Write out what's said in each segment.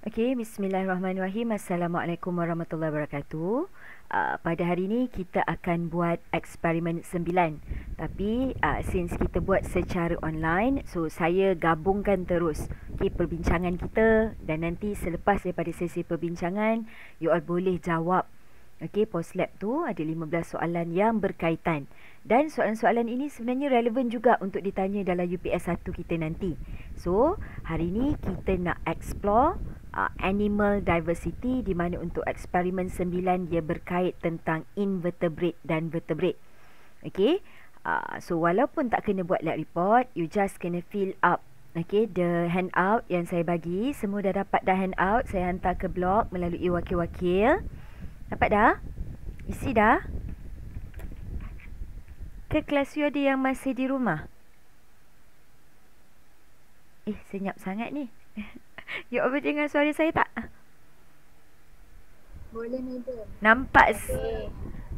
Okey, bismillahirrahmanirrahim. Assalamualaikum warahmatullahi wabarakatuh. Uh, pada hari ini kita akan buat eksperimen sembilan. Tapi uh, since kita buat secara online, so saya gabungkan terus okay, perbincangan kita dan nanti selepas daripada sesi perbincangan, you all boleh jawab Okey, post lab tu ada 15 soalan yang berkaitan. Dan soalan-soalan ini sebenarnya relevan juga untuk ditanya dalam UPS 1 kita nanti. So, hari ini kita nak explore Ah, animal diversity di mana untuk eksperimen 9 dia berkait tentang invertebrate dan vertebrate. Okay. Uh, so walaupun tak kena buat lab report, you just kena fill up okay, the handout yang saya bagi. Semua dah dapat dah handout. Saya hantar ke blog melalui wakil-wakil. Dapat dah? Isi dah? Ke kelas you ada yang masih di rumah? Eh, senyap sangat ni. You over dengan suara saya tak? Boleh madam Nampak okay.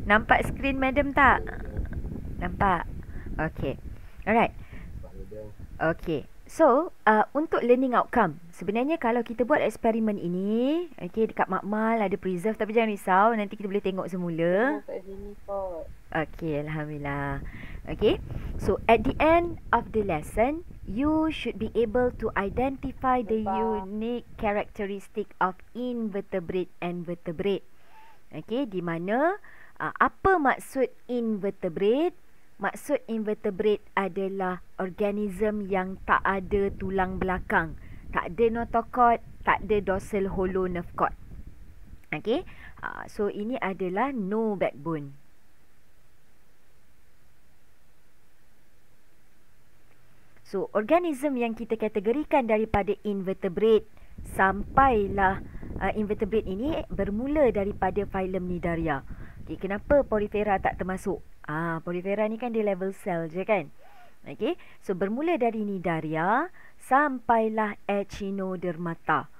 Nampak screen madam tak? Nampak Okay Alright Okay So uh, Untuk learning outcome Sebenarnya kalau kita buat eksperimen ini Okay dekat makmal ada preserve Tapi jangan risau Nanti kita boleh tengok semula Okay Alhamdulillah Okay So at the end of the lesson you should be able to identify the unique characteristic of invertebrate and vertebrate. Okay, di mana uh, apa maksud invertebrate? Maksud invertebrate adalah organism yang tak ada tulang belakang. Tak ada notochord, tak ada dorsal hollow nerve cord. Okay, uh, so ini adalah no backbone. So, organism yang kita kategorikan daripada invertebrate sampailah uh, invertebrate ini bermula daripada phylum Nidaria. Okey, kenapa Porifera tak termasuk? Ah, Porifera ni kan dia level cell je kan. Okay, So, bermula dari Nidaria sampailah Echinodermata.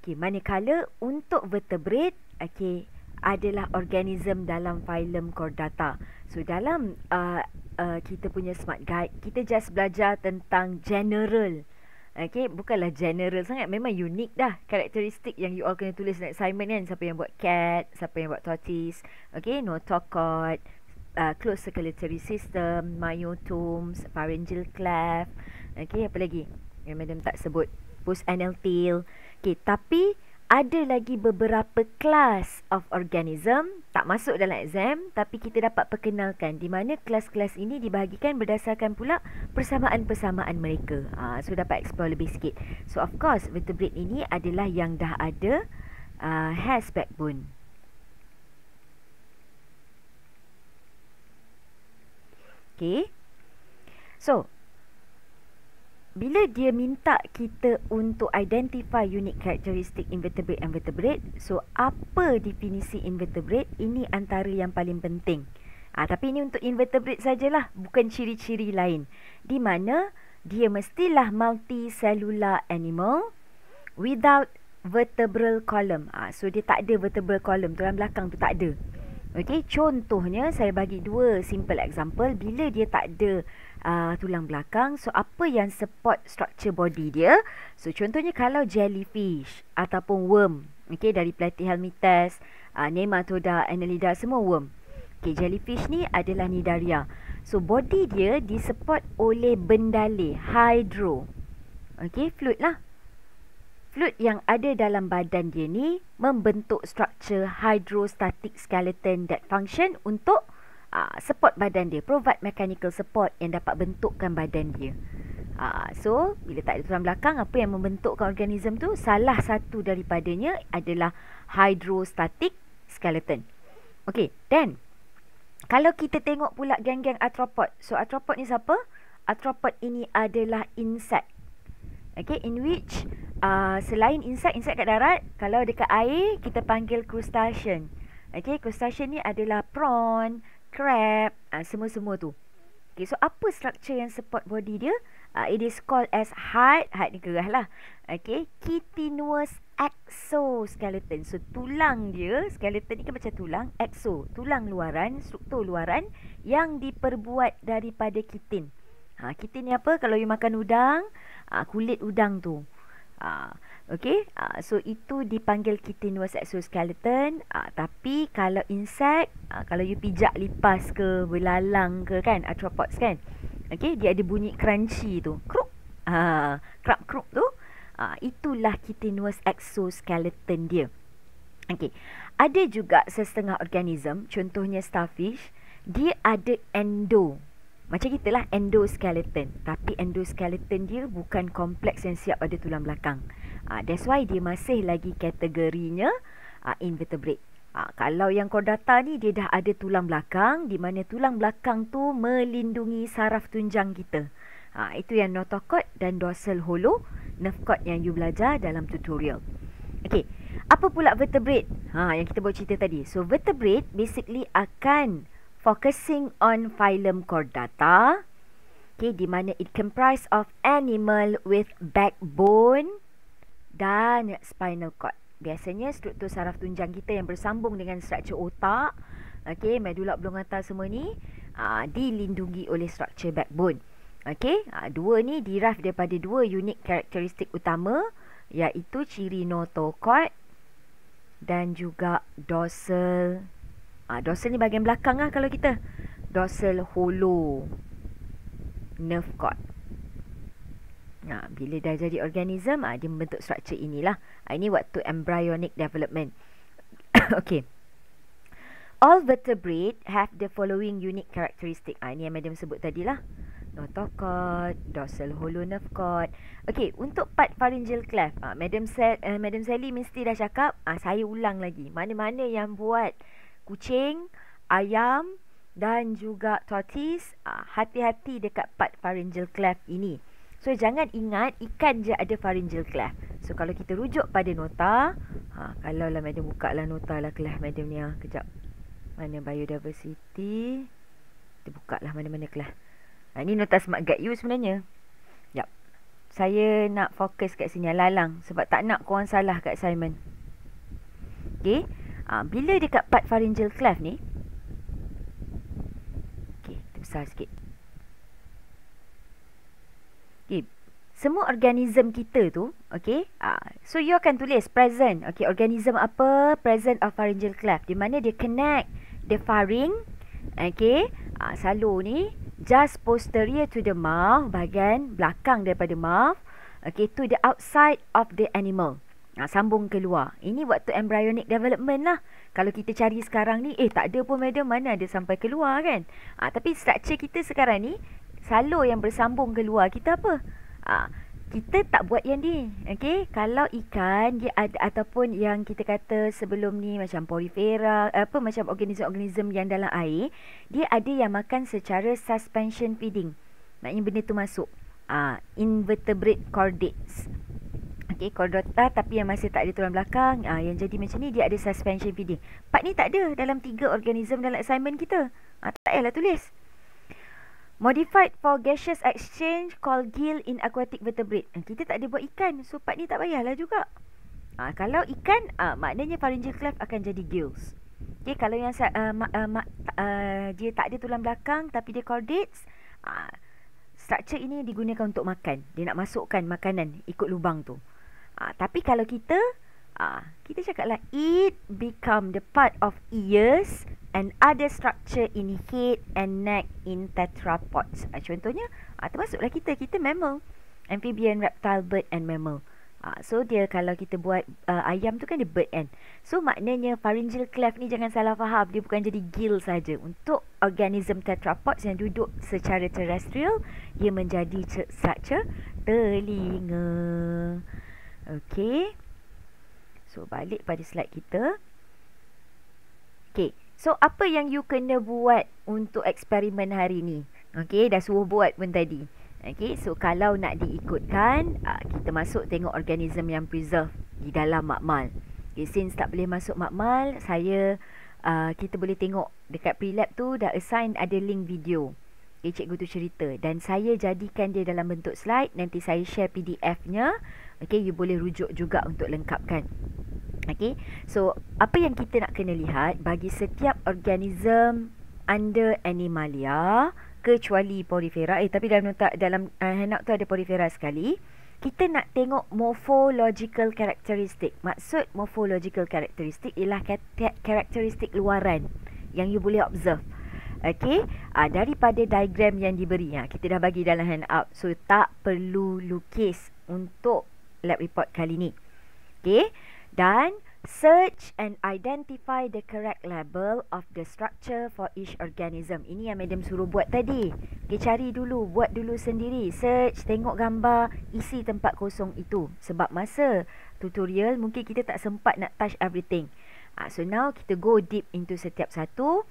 Okey, manakala untuk vertebrate, Okay, adalah organism dalam phylum Chordata. So, dalam uh, uh, kita punya smart guide kita just belajar tentang general Okay, bukanlah general sangat Memang unik dah Karakteristik yang you all kena tulis dalam assignment kan Siapa yang buat cat Siapa yang buat tortoise Okay, no tocot uh, Close circulatory system Myotomes Pharyngeal cleft Okay, apa lagi Yang madam tak sebut Post anal tail Okay, tapi ada lagi beberapa kelas of organism tak masuk dalam exam tapi kita dapat perkenalkan di mana kelas-kelas ini dibahagikan berdasarkan pula persamaan-persamaan mereka. Ha, so dapat explore lebih sikit. So of course vertebrate ini adalah yang dah ada uh, has backbone. Okay. So, bila dia minta kita untuk identify unique characteristic invertebrate and vertebrate, so apa definisi invertebrate? Ini antara yang paling penting. Ah, ha, tapi ini untuk invertebrate sajalah, bukan ciri-ciri lain. Di mana dia mestilah multicellular animal without vertebral column. Ah, ha, so dia tak ada vertebral column, tulang belakang tu tak ada. Okey, contohnya saya bagi dua simple example bila dia tak ada uh, tulang belakang. So apa yang support structure body dia? So contohnya kalau jellyfish ataupun worm, okay, dari platyhelminthes, uh, nematoda, annelida semua worm. Okay, jellyfish ni adalah nidaria. So body dia disupport oleh bendale hydro. okay, fluid lah. Fluid yang ada dalam badan dia ni membentuk struktur hydrostatic skeleton that function untuk uh, support badan dia provide mechanical support yang dapat bentukkan badan dia uh, so bila tak ada tulang belakang apa yang membentukkan organisme tu salah satu daripadanya adalah hydrostatic skeleton Okay, then kalau kita tengok pula geng-geng arthropod so arthropod ni siapa arthropod ini adalah insect Okay, in which Uh, selain insect, insect kat darat, kalau dekat air, kita panggil crustacean. Okay, crustacean ni adalah prawn, crab, uh, semua-semua tu. Okay, so apa structure yang support body dia? Uh, it is called as heart, heart ni gerah lah. Okay, continuous exoskeleton. So tulang dia, skeleton ni kan macam tulang, exo, tulang luaran, struktur luaran yang diperbuat daripada kitin. Ha, kitin ni apa? Kalau you makan udang, uh, kulit udang tu. Ha, okay, ha, so itu dipanggil cutaneous exoskeleton. Ha, tapi kalau insect, ha, kalau you pijak lipas ke, belalang ke kan, arthropods kan. Okay, dia ada bunyi crunchy tu. Kruk, ha, krap-kruk tu. Ha, itulah cutaneous exoskeleton dia. Okay, ada juga sesetengah organism, contohnya starfish, dia ada endo. Macam kita lah endoskeleton. Tapi endoskeleton dia bukan kompleks yang siap ada tulang belakang. Uh, that's why dia masih lagi kategorinya uh, invertebrate. Uh, kalau yang kordata ni dia dah ada tulang belakang. Di mana tulang belakang tu melindungi saraf tunjang kita. Uh, itu yang notochord dan dorsal hollow. Nerve cord yang you belajar dalam tutorial. Okey. Apa pula vertebrate? Ha, yang kita buat cerita tadi. So, vertebrate basically akan focusing on phylum chordata okay di mana it comprise of animal with backbone dan spinal cord biasanya struktur saraf tunjang kita yang bersambung dengan struktur otak okey medula oblongata semua ni aa, ah, dilindungi oleh struktur backbone okey ah, dua ni derive daripada dua unit karakteristik utama iaitu ciri notochord dan juga dorsal Ah, ha, dorsal ni bahagian belakang lah kalau kita. Dorsal hollow nerve cord. Ha, bila dah jadi organism, ha, dia membentuk struktur inilah. Ha, ini waktu embryonic development. okay. All vertebrate have the following unique characteristic. Ha, ini yang madam sebut tadi lah. Notochord, dorsal hollow nerve cord. Okay, untuk part pharyngeal cleft. Ha, madam, Sa- uh, madam Sally mesti dah cakap, ha, saya ulang lagi. Mana-mana yang buat kucing, ayam dan juga tortoise ah, hati-hati dekat part pharyngeal cleft ini. So jangan ingat ikan je ada pharyngeal cleft. So kalau kita rujuk pada nota, ha, kalau lah madam buka lah nota lah cleft madam ni ha. Kejap. Mana biodiversity? Kita buka lah mana-mana cleft. Ha, ini nota smart guide you sebenarnya. Yap. Saya nak fokus kat sini lalang sebab tak nak korang salah kat Simon. Okay uh, bila dekat part pharyngeal cleft ni okey kita besar sikit okay, semua organism kita tu okey uh, so you akan tulis present okey organism apa present of pharyngeal cleft di mana dia connect the pharynx okey uh, salur ni just posterior to the mouth bahagian belakang daripada mouth okey to the outside of the animal ha, sambung keluar. Ini waktu embryonic development lah. Kalau kita cari sekarang ni, eh tak ada pun madam mana ada sampai keluar kan. Ha, tapi structure kita sekarang ni, salur yang bersambung keluar kita apa? Ha, kita tak buat yang ni. Okay? Kalau ikan dia ada, ataupun yang kita kata sebelum ni macam porifera, apa macam organism-organism yang dalam air, dia ada yang makan secara suspension feeding. Maknanya benda tu masuk. Ah, invertebrate chordates Okay, kodrota tapi yang masih tak ada tulang belakang uh, Yang jadi macam ni, dia ada suspension feeding Part ni tak ada dalam tiga organism dalam assignment kita uh, Tak payahlah tulis Modified for gaseous exchange called gill in aquatic vertebrate uh, Kita tak ada buat ikan, so part ni tak payahlah juga uh, Kalau ikan, uh, maknanya pharyngeal cleft akan jadi gills Okay, kalau yang uh, ma, uh, ma, uh, dia tak ada tulang belakang tapi dia chordates uh, Structure ini digunakan untuk makan Dia nak masukkan makanan ikut lubang tu Ah, tapi kalau kita ah, kita cakaplah it become the part of ears and other structure in head and neck in tetrapods. Ah, contohnya, ah, termasuklah kita kita mammal, amphibian, reptile, bird and mammal. Ah, so dia kalau kita buat uh, ayam tu kan dia bird and So maknanya pharyngeal cleft ni jangan salah faham, dia bukan jadi gill saja. Untuk organism tetrapods yang duduk secara terrestrial, ia menjadi structure telinga. Okey. So balik pada slide kita. Okey. So apa yang you kena buat untuk eksperimen hari ni? Okey, dah suruh buat pun tadi. Okey, so kalau nak diikutkan, ah, kita masuk tengok organisme yang preserve di dalam makmal. Okay, since tak boleh masuk makmal, saya uh, kita boleh tengok dekat prelab tu dah assign ada link video. Okay, cikgu tu cerita dan saya jadikan dia dalam bentuk slide, nanti saya share PDF-nya. Okay, you boleh rujuk juga untuk lengkapkan. Okay, so apa yang kita nak kena lihat bagi setiap organism under animalia kecuali porifera. Eh, tapi dalam nota dalam uh, handout tu ada porifera sekali. Kita nak tengok morphological characteristic. Maksud morphological characteristic ialah karakteristik luaran yang you boleh observe. Okay, uh, daripada diagram yang diberi. Ha, kita dah bagi dalam handout. So, tak perlu lukis untuk lab report kali ni. Okay, dan search and identify the correct label of the structure for each organism. Ini yang madam suruh buat tadi. Okay, cari dulu, buat dulu sendiri. Search, tengok gambar, isi tempat kosong itu. Sebab masa tutorial mungkin kita tak sempat nak touch everything. Uh, so now kita go deep into setiap satu.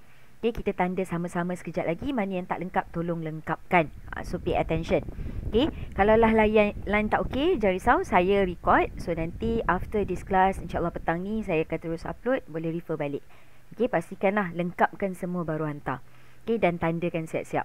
Okay, kita tanda sama-sama sekejap lagi. Mana yang tak lengkap, tolong lengkapkan. Ah, so, pay attention. Okay, kalau lah line tak okay, jangan risau. Saya record. So, nanti after this class, insyaAllah petang ni, saya akan terus upload. Boleh refer balik. Okay, pastikanlah lengkapkan semua baru hantar. Okay, dan tandakan siap-siap.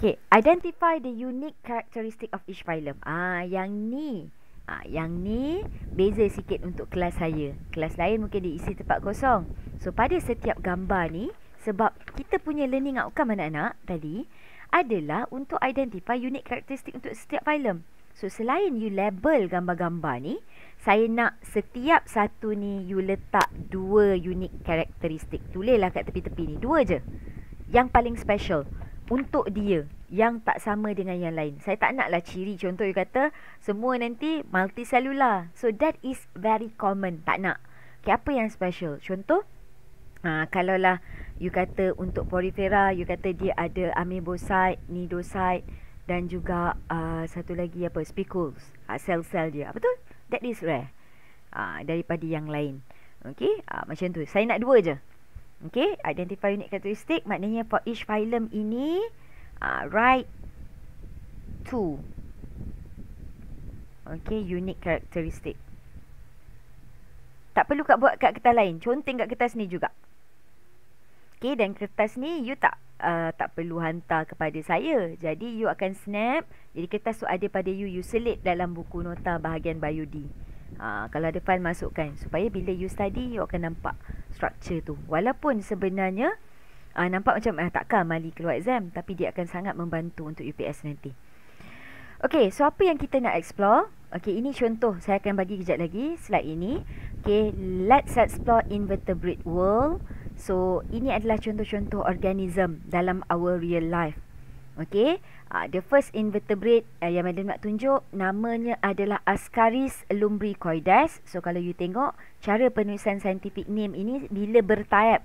Okay, identify the unique characteristic of each phylum. Ah, yang ni Ah, yang ni beza sikit untuk kelas saya. Kelas lain mungkin diisi tempat kosong. So pada setiap gambar ni, sebab kita punya learning outcome anak-anak tadi adalah untuk identify unique karakteristik untuk setiap filem. So selain you label gambar-gambar ni, saya nak setiap satu ni you letak dua unique karakteristik. Tulislah kat tepi-tepi ni, dua je. Yang paling special untuk dia yang tak sama dengan yang lain. Saya tak naklah ciri contoh you kata semua nanti multicellular. So that is very common. Tak nak. Okay, apa yang special? Contoh, ha, kalau lah you kata untuk porifera you kata dia ada amebocyte nidocyte dan juga uh, satu lagi apa spicules uh, sel-sel dia apa tu? that is rare uh, daripada yang lain okey uh, macam tu saya nak dua je okey identify unique characteristic. maknanya for each phylum ini uh, right two okey unique characteristic tak perlu kat buat kat kertas lain conteng kat kertas ni juga okay, dan kertas ni you tak uh, tak perlu hantar kepada saya. Jadi you akan snap. Jadi kertas tu ada pada you, you selit dalam buku nota bahagian bio D. Ha, kalau ada file masukkan supaya bila you study you akan nampak structure tu walaupun sebenarnya ha, nampak macam eh, takkan mali keluar exam tapi dia akan sangat membantu untuk UPS nanti Okey, so apa yang kita nak explore Okey, ini contoh saya akan bagi kejap lagi slide ini Okey, let's explore invertebrate world So ini adalah contoh-contoh organism dalam our real life. Okay, uh, the first invertebrate uh, yang Madam nak tunjuk namanya adalah Ascaris lumbricoides. So kalau you tengok cara penulisan scientific name ini bila bertayap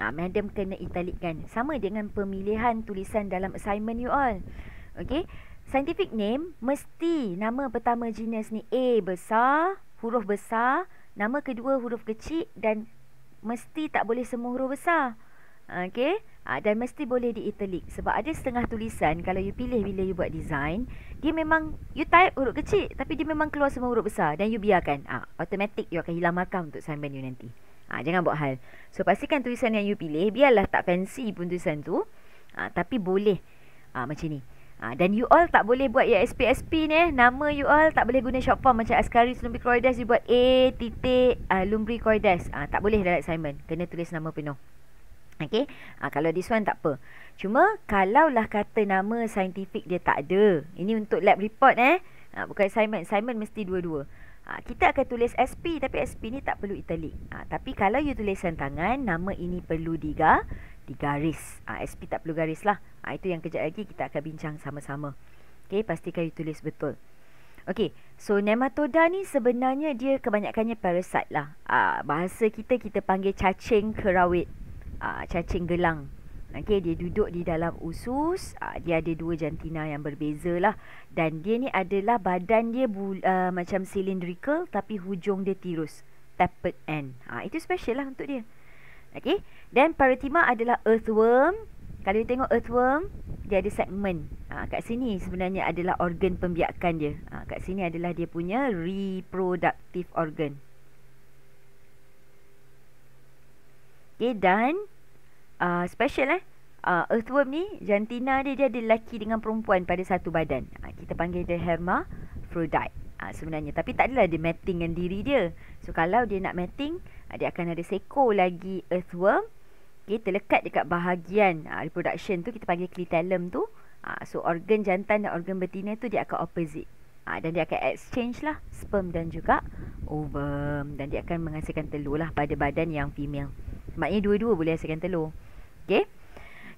Ah, madam kena italikkan Sama dengan pemilihan tulisan dalam assignment you all Okay Scientific name Mesti nama pertama genus ni A besar Huruf besar Nama kedua huruf kecil Dan mesti tak boleh semua huruf besar. Okey? Ha, dan mesti boleh di sebab ada setengah tulisan kalau you pilih bila you buat design, dia memang you type huruf kecil tapi dia memang keluar semua huruf besar dan you biarkan. Ah, ha, automatic you akan hilang markah untuk sign you nanti. Ah, ha, jangan buat hal. So pastikan tulisan yang you pilih biarlah tak fancy pun tulisan tu. ha, tapi boleh. ha, macam ni. Ha, dan you all tak boleh buat ya e sp ni eh. Nama you all tak boleh guna short form macam Askaris Lumbricoides. You buat A titik uh, ah, Lumbricoides. Ha, ah, tak boleh dalam assignment. Kena tulis nama penuh. Okay. Ha, ah, kalau this one tak apa. Cuma kalaulah kata nama saintifik dia tak ada. Ini untuk lab report eh. Ha, bukan assignment. Assignment mesti dua-dua. Ha, kita akan tulis SP tapi SP ni tak perlu italik. Ha, tapi kalau you tulis tangan, nama ini perlu diga digaris. Ha, ah, SP tak perlu garis lah. Ha, itu yang kejap lagi kita akan bincang sama-sama. Okay, pastikan you tulis betul. Okay, so nematoda ni sebenarnya dia kebanyakannya parasite lah. Ha, bahasa kita, kita panggil cacing kerawit. Ha, cacing gelang. Okay, dia duduk di dalam usus. Ha, dia ada dua jantina yang berbeza lah. Dan dia ni adalah badan dia bu- uh, macam cylindrical tapi hujung dia tirus. Tapered end. Ha, itu special lah untuk dia. Okey. dan paratima adalah earthworm. Kalau you tengok earthworm, dia ada segmen. Ha, ah, kat sini sebenarnya adalah organ pembiakan dia. Ha, kat sini adalah dia punya reproductive organ. Okey dan uh, special eh. Uh, earthworm ni jantina dia dia ada lelaki dengan perempuan pada satu badan. Ha, kita panggil dia hermaphrodite. Ha, sebenarnya tapi tak adalah dia mating dengan diri dia. So kalau dia nak mating Ah, dia akan ada seekor lagi earthworm okay, terlekat dekat bahagian uh, ah, reproduction tu kita panggil clitellum tu uh, so organ jantan dan organ betina tu dia akan opposite uh, dan dia akan exchange lah sperm dan juga ovum dan dia akan menghasilkan telur lah pada badan yang female maknanya dua-dua boleh hasilkan telur okay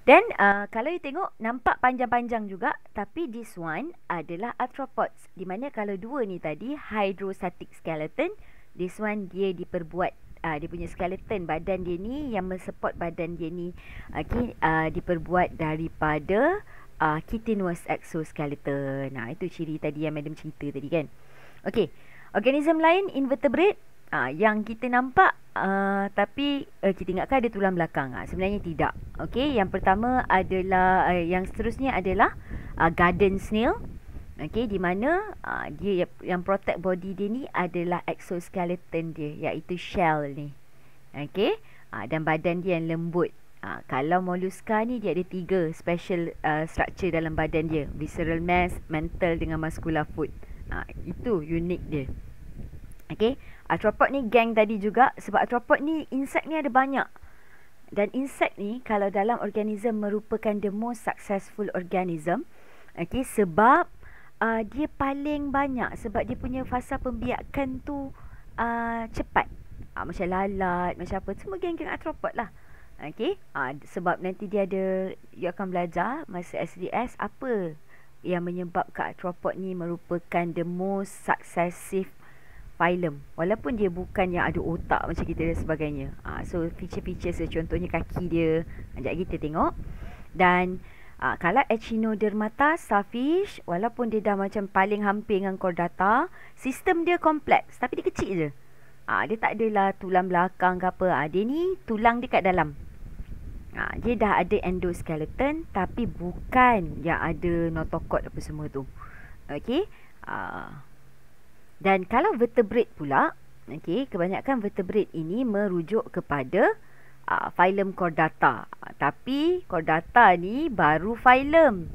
dan uh, kalau you tengok nampak panjang-panjang juga tapi this one adalah arthropods di mana kalau dua ni tadi hydrostatic skeleton this one dia diperbuat uh, dia punya skeleton badan dia ni yang mensupport badan dia ni okey uh, ah, ah, diperbuat daripada uh, chitinous exoskeleton. Nah itu ciri tadi yang madam cerita tadi kan. Okey. Organism lain invertebrate uh, yang kita nampak uh, tapi uh, kita ingatkan ada tulang belakang. Uh, sebenarnya tidak. Okey, yang pertama adalah uh, yang seterusnya adalah uh, garden snail. Okey di mana uh, dia yang protect body dia ni adalah exoskeleton dia iaitu shell ni. Okey uh, dan badan dia yang lembut. Uh, kalau moluska ni dia ada tiga special uh, structure dalam badan dia. Visceral mass, mantle dengan muscular foot. Uh, itu unik dia. Okey, arthropod ni geng tadi juga sebab arthropod ni insect ni ada banyak. Dan insect ni kalau dalam organism merupakan the most successful organism. Okey, sebab uh, dia paling banyak sebab dia punya fasa pembiakan tu uh, cepat. Uh, macam lalat, macam apa. Semua geng-geng arthropod lah. Okay. Uh, sebab nanti dia ada, you akan belajar masa SDS apa yang menyebabkan arthropod ni merupakan the most successive phylum. Walaupun dia bukan yang ada otak macam kita dan sebagainya. Uh, so, feature-feature contohnya kaki dia. Sekejap kita tengok. Dan... Uh, kalau echinodermata starfish, walaupun dia dah macam paling hampir dengan chordata, sistem dia kompleks tapi dia kecil je. Uh, dia tak adalah tulang belakang ke apa. Uh, dia ni tulang dia kat dalam. Uh, dia dah ada endoskeleton tapi bukan yang ada notokot apa semua tu. Okay. Uh, dan kalau vertebrate pula, okay, kebanyakan vertebrate ini merujuk kepada uh, filem Kordata. Tapi Kordata ni baru filem.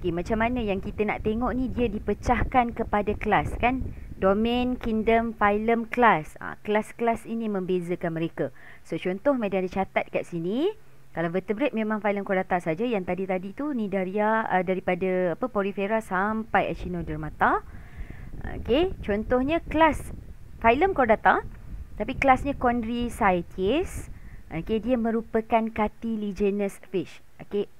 Okay, macam mana yang kita nak tengok ni dia dipecahkan kepada kelas kan? Domain, kingdom, filem, kelas. Uh, kelas-kelas ini membezakan mereka. So contoh media ada catat kat sini. Kalau vertebrate memang filem Kordata saja yang tadi-tadi tu ni dari uh, ah, daripada apa Porifera sampai Echinodermata. Okey, contohnya kelas filem Kordata tapi kelasnya Chondrichthyes, Okey, dia merupakan cartilaginous fish. Okey.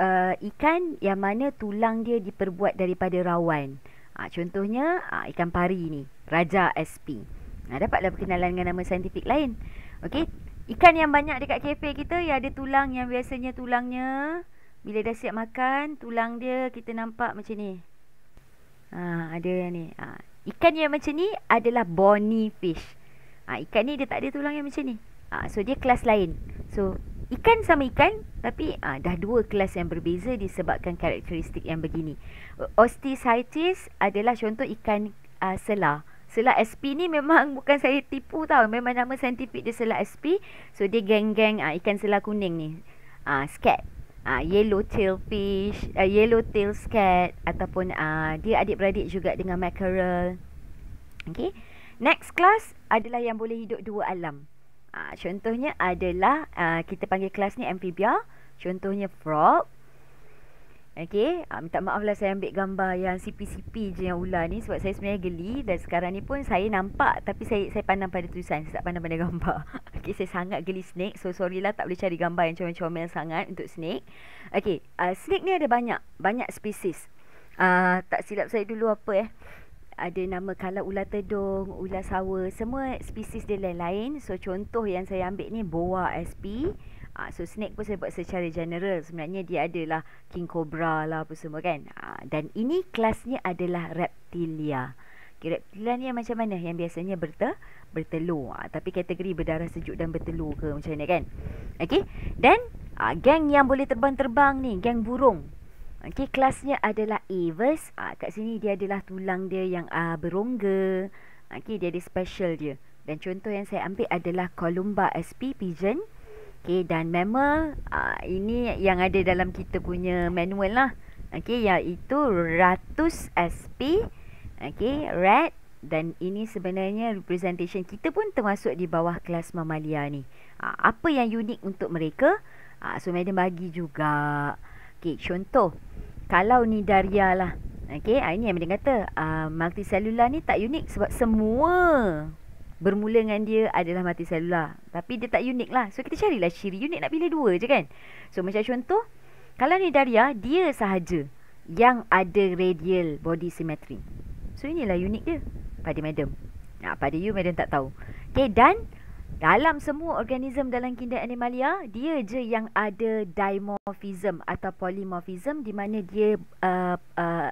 Uh, ikan yang mana tulang dia diperbuat daripada rawan. Uh, contohnya uh, ikan pari ni, Raja SP. Uh, ah, dapatlah perkenalan dengan nama saintifik lain. Okey. Ikan yang banyak dekat kafe kita ya ada tulang yang biasanya tulangnya bila dah siap makan, tulang dia kita nampak macam ni. Ha, ada yang ni. Ha, ikan yang macam ni adalah bony fish. Ha, ikan ni dia tak ada tulang yang macam ni. Ah, so dia kelas lain. So ikan sama ikan tapi ah, dah dua kelas yang berbeza disebabkan karakteristik yang begini. Osteocytes adalah contoh ikan ah, selah. Selah SP ni memang bukan saya tipu tau. Memang nama saintifik dia selah SP. So dia geng-geng ah, ikan selah kuning ni. Ah, skat. Ah, yellow tail fish, ah, yellow tail skat ataupun ah, dia adik-beradik juga dengan mackerel. Okay. Next class adalah yang boleh hidup dua alam. Ha, contohnya adalah ha, kita panggil kelas ni amphibia. Contohnya frog. Okey, ha, minta maaf lah saya ambil gambar yang CP-CP je yang ular ni sebab saya sebenarnya geli dan sekarang ni pun saya nampak tapi saya saya pandang pada tulisan, saya tak pandang pada gambar. Okey, saya sangat geli snake. So sorry lah tak boleh cari gambar yang comel-comel sangat untuk snake. Okey, uh, snake ni ada banyak, banyak spesies. Uh, tak silap saya dulu apa eh ada nama kalau ular tedung, ular sawa, semua spesies dia lain-lain. So contoh yang saya ambil ni boa SP. Uh, ah, so snake pun saya buat secara general. Sebenarnya dia adalah king cobra lah apa semua kan. Uh, dan ini kelasnya adalah reptilia. Okay, reptilia ni yang macam mana? Yang biasanya berter bertelur. Uh, tapi kategori berdarah sejuk dan bertelur ke macam ni kan? Okay. Dan uh, geng yang boleh terbang-terbang ni, geng burung. Okey, kelasnya adalah Avers. Ah, kat sini dia adalah tulang dia yang ah, berongga. Okey, dia ada special dia. Dan contoh yang saya ambil adalah Columba SP Pigeon. Okey, dan mammal. Ah, ini yang ada dalam kita punya manual lah. Okey, iaitu Ratus SP. Okey, rat Dan ini sebenarnya representation kita pun termasuk di bawah kelas mamalia ni. Ah, apa yang unik untuk mereka? Ah, so, madam bagi juga. Okey, contoh kalau ni Daria lah. okay, ha, ah, ini yang dia kata. Uh, multicellular ni tak unik sebab semua bermula dengan dia adalah multicellular. Tapi dia tak unik lah. So, kita carilah ciri unik nak pilih dua je kan. So, macam contoh. Kalau ni Daria, dia sahaja yang ada radial body symmetry. So, inilah unik dia pada madam. Nah, pada you, madam tak tahu. Okay, dan... Dalam semua organisme dalam kinder animalia, dia je yang ada dimorphism atau polymorphism di mana dia uh, uh,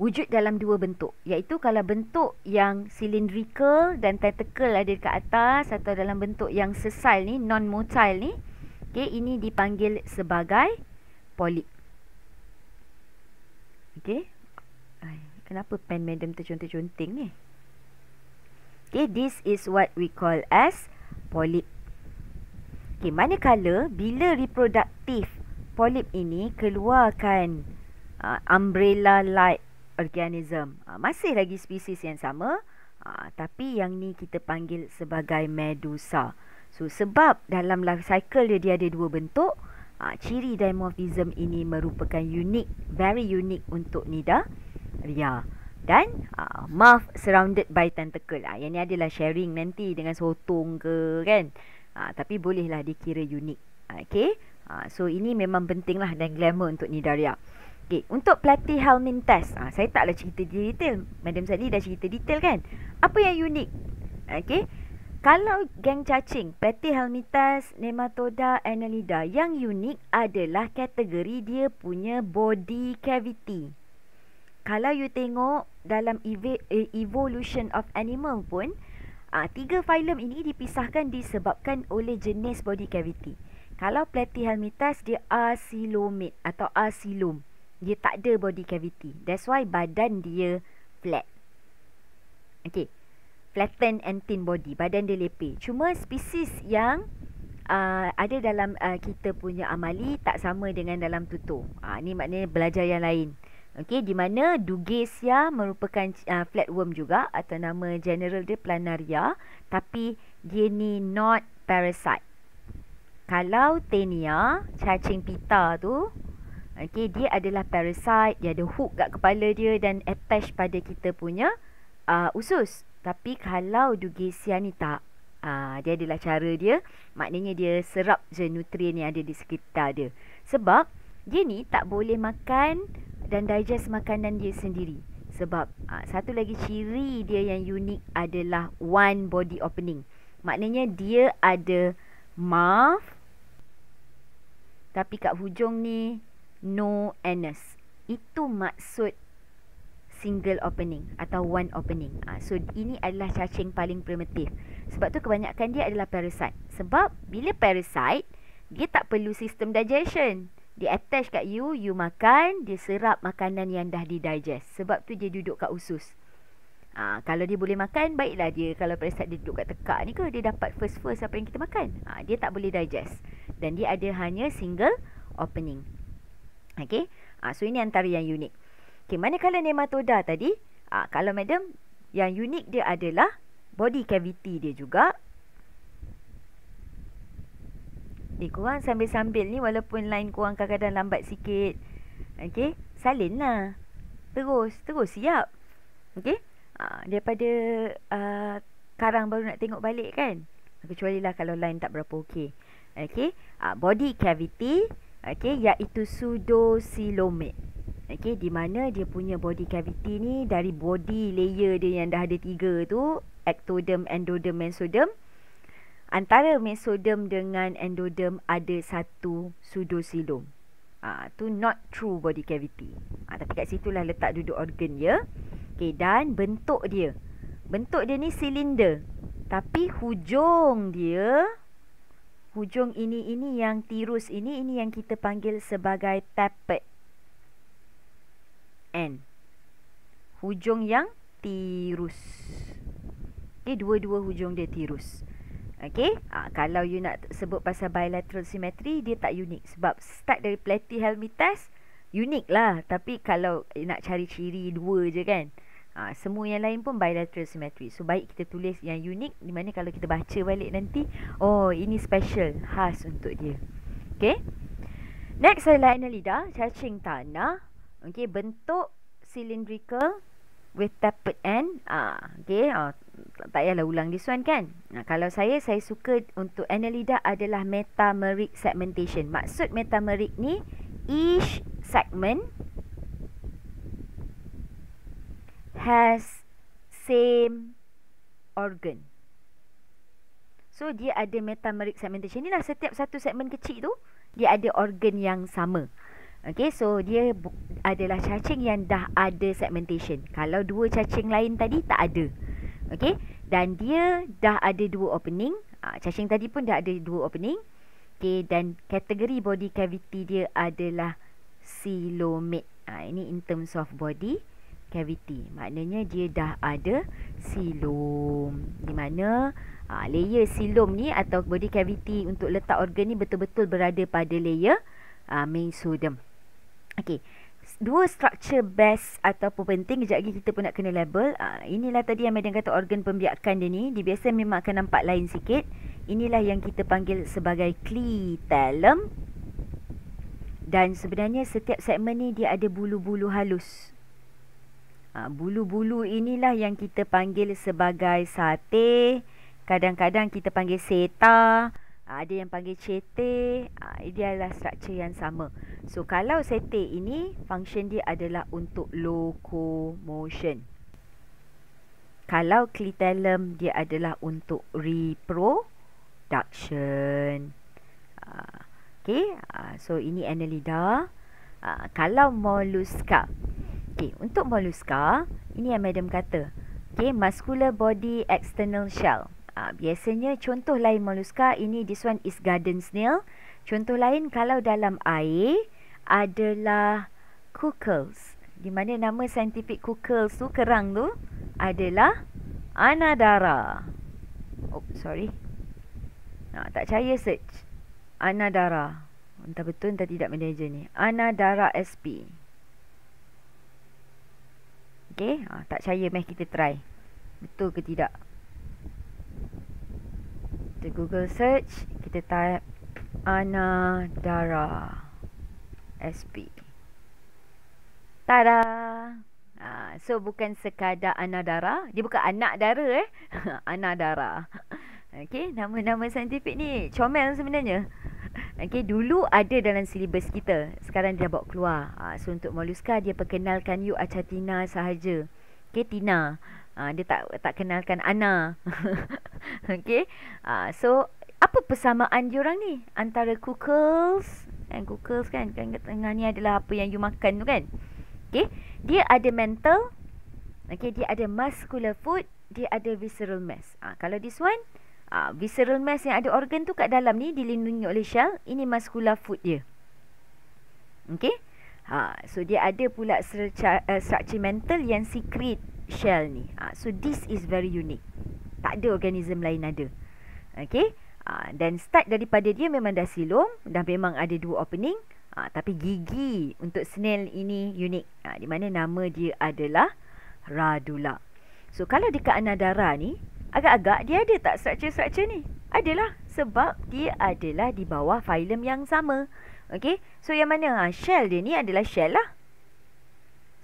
wujud dalam dua bentuk. Iaitu kalau bentuk yang cylindrical dan tentacle ada dekat atas atau dalam bentuk yang sesal ni, non-motile ni, okay, ini dipanggil sebagai polyp. Okay. kenapa pen madam tercunting-cunting ni? Okay, this is what we call as polyp. Okay, manakala bila reproduktif polyp ini keluarkan uh, umbrella-like organism. Uh, masih lagi spesies yang sama. Uh, tapi yang ni kita panggil sebagai medusa. So, sebab dalam life cycle dia, dia ada dua bentuk. Uh, ciri dimorphism ini merupakan unik, very unik untuk nida ria. Yeah. Dan uh, ah, Muff surrounded by tentacle uh, Yang ni adalah sharing nanti dengan sotong ke kan uh, Tapi bolehlah dikira unik uh, Okay uh, So ini memang penting lah dan glamour untuk Nidaria Okay, untuk pelatih Helmin Test, uh, saya taklah cerita detail. Madam Sally dah cerita detail kan? Apa yang unik? Okay, kalau geng cacing, pelatih Helmitas, Nematoda, Annelida yang unik adalah kategori dia punya body cavity. Kalau you tengok dalam ev- eh, evolution of animal pun uh, tiga filem ini dipisahkan disebabkan oleh jenis body cavity. Kalau platyhelminthes dia acylomate atau asilum, Dia tak ada body cavity. That's why badan dia flat. Okay. Flattened and thin body. Badan dia lepeh. Cuma spesies yang uh, ada dalam uh, kita punya amali tak sama dengan dalam tutu. Uh, ni maknanya belajar yang lain. Okey, di mana Dugesia merupakan uh, flatworm juga atau nama general dia Planaria, tapi dia ni not parasite. Kalau Tenia, cacing pita tu, okey, dia adalah parasite, dia ada hook kat kepala dia dan attach pada kita punya uh, usus. Tapi kalau Dugesia ni tak, uh, dia adalah cara dia, maknanya dia serap je nutrien yang ada di sekitar dia. Sebab dia ni tak boleh makan dan digest makanan dia sendiri sebab uh, satu lagi ciri dia yang unik adalah one body opening maknanya dia ada mouth tapi kat hujung ni no anus itu maksud single opening atau one opening uh, so ini adalah cacing paling primitif sebab tu kebanyakan dia adalah parasite sebab bila parasite dia tak perlu sistem digestion dia attach kat you, you makan, dia serap makanan yang dah didigest. Sebab tu dia duduk kat usus. Ha, kalau dia boleh makan, baiklah dia. Kalau pada saat dia duduk kat tekak ni ke, dia dapat first-first apa yang kita makan. Ha, dia tak boleh digest. Dan dia ada hanya single opening. Okay? Ha, ah, so, ini antara yang unik. Okay, manakala nematoda tadi? Ha, kalau madam, yang unik dia adalah body cavity dia juga Eh korang sambil-sambil ni walaupun line korang kadang-kadang lambat sikit. Okay. Salin lah. Terus. Terus siap. Okay. Ha, ah, daripada uh, karang baru nak tengok balik kan. Kecuali lah kalau line tak berapa okay. Okay. Ha, ah, body cavity. Okay. Iaitu pseudosilomate. Okay. Di mana dia punya body cavity ni dari body layer dia yang dah ada tiga tu. Ectoderm, endoderm, mesoderm antara mesoderm dengan endoderm ada satu pseudosilum. Ah, tu not true body cavity. Ah, tapi kat situ lah letak duduk organ dia. Okay, dan bentuk dia. Bentuk dia ni silinder. Tapi hujung dia, hujung ini ini yang tirus ini ini yang kita panggil sebagai tapet. N. Hujung yang tirus. Okay, dua-dua hujung dia tirus. Okay, ha, ah, kalau you nak sebut pasal bilateral symmetry, dia tak unik. Sebab start dari Plati-Helmy test, unik lah. Tapi kalau nak cari ciri dua je kan. Ha, semua yang lain pun bilateral symmetry. So, baik kita tulis yang unik. Di mana kalau kita baca balik nanti, oh, ini special, khas untuk dia. Okay. Next adalah analida. cacing tanah. Okay, bentuk cylindrical with tapered end. Ah, okay. Ha, ah, tak payahlah ulang this one kan nah, kalau saya saya suka untuk annelida adalah metameric segmentation maksud metameric ni each segment has same organ so dia ada metameric segmentation inilah setiap satu segmen kecil tu dia ada organ yang sama Okay, so dia adalah cacing yang dah ada segmentation. Kalau dua cacing lain tadi tak ada. Okay. Dan dia dah ada dua opening. Uh, cacing tadi pun dah ada dua opening. Okay. Dan kategori body cavity dia adalah silomet. Uh, ah, ini in terms of body cavity. Maknanya dia dah ada silom. Di mana uh, layer silom ni atau body cavity untuk letak organ ni betul-betul berada pada layer uh, mesoderm. Okay dua structure best ataupun penting kejap lagi kita pun nak kena label. Uh, inilah tadi yang Madam kata organ pembiakan dia ni, dia biasa memang akan nampak lain sikit. Inilah yang kita panggil sebagai clitellum. Dan sebenarnya setiap segmen ni dia ada bulu-bulu halus. Ha, bulu-bulu inilah yang kita panggil sebagai sate. Kadang-kadang kita panggil seta. Ah, ada yang panggil cete ah, dia adalah struktur yang sama so kalau sete ini function dia adalah untuk locomotion kalau clitellum dia adalah untuk reproduction ah, Okay, so ini annelida kalau molluska okay untuk molluska ini yang madam kata okay muscular body external shell uh, biasanya contoh lain moluska ini this one is garden snail contoh lain kalau dalam air adalah cockles. di mana nama saintifik cockles tu kerang tu adalah anadara oh sorry nah, tak percaya search anadara entah betul entah tidak manager ni anadara sp Okay. Ha, ah, tak percaya meh kita try. Betul ke tidak? kita google search kita type Ana Dara SP Tada ha, so bukan sekadar Ana Dara dia bukan anak dara eh Ana Dara okey nama-nama saintifik ni comel sebenarnya Okay, dulu ada dalam silibus kita. Sekarang dia bawa keluar. Ha, so, untuk Moluska, dia perkenalkan you Acatina sahaja. Okey, Tina uh, dia tak tak kenalkan Ana. okay. Uh, ah, so, apa persamaan orang ni? Antara kukles and kukles kan? kan tengah ni adalah apa yang you makan tu kan? Okay. Dia ada mental. Okay. Dia ada muscular food. Dia ada visceral mass. Uh, kalau this one, uh, visceral mass yang ada organ tu kat dalam ni dilindungi oleh shell. Ini muscular food dia. Okay. Ha, so dia ada pula structure, uh, structure mental yang secret shell ni. Uh, so this is very unique. Tak ada organisme lain ada. Okay. Uh, dan start daripada dia memang dah silung. Dah memang ada dua opening. Uh, tapi gigi untuk snail ini unik. Uh, di mana nama dia adalah Radula. So kalau dekat Anadara ni, agak-agak dia ada tak structure-structure ni? Adalah sebab dia adalah di bawah phylum yang sama. Okay. So yang mana? Uh, shell dia ni adalah shell lah.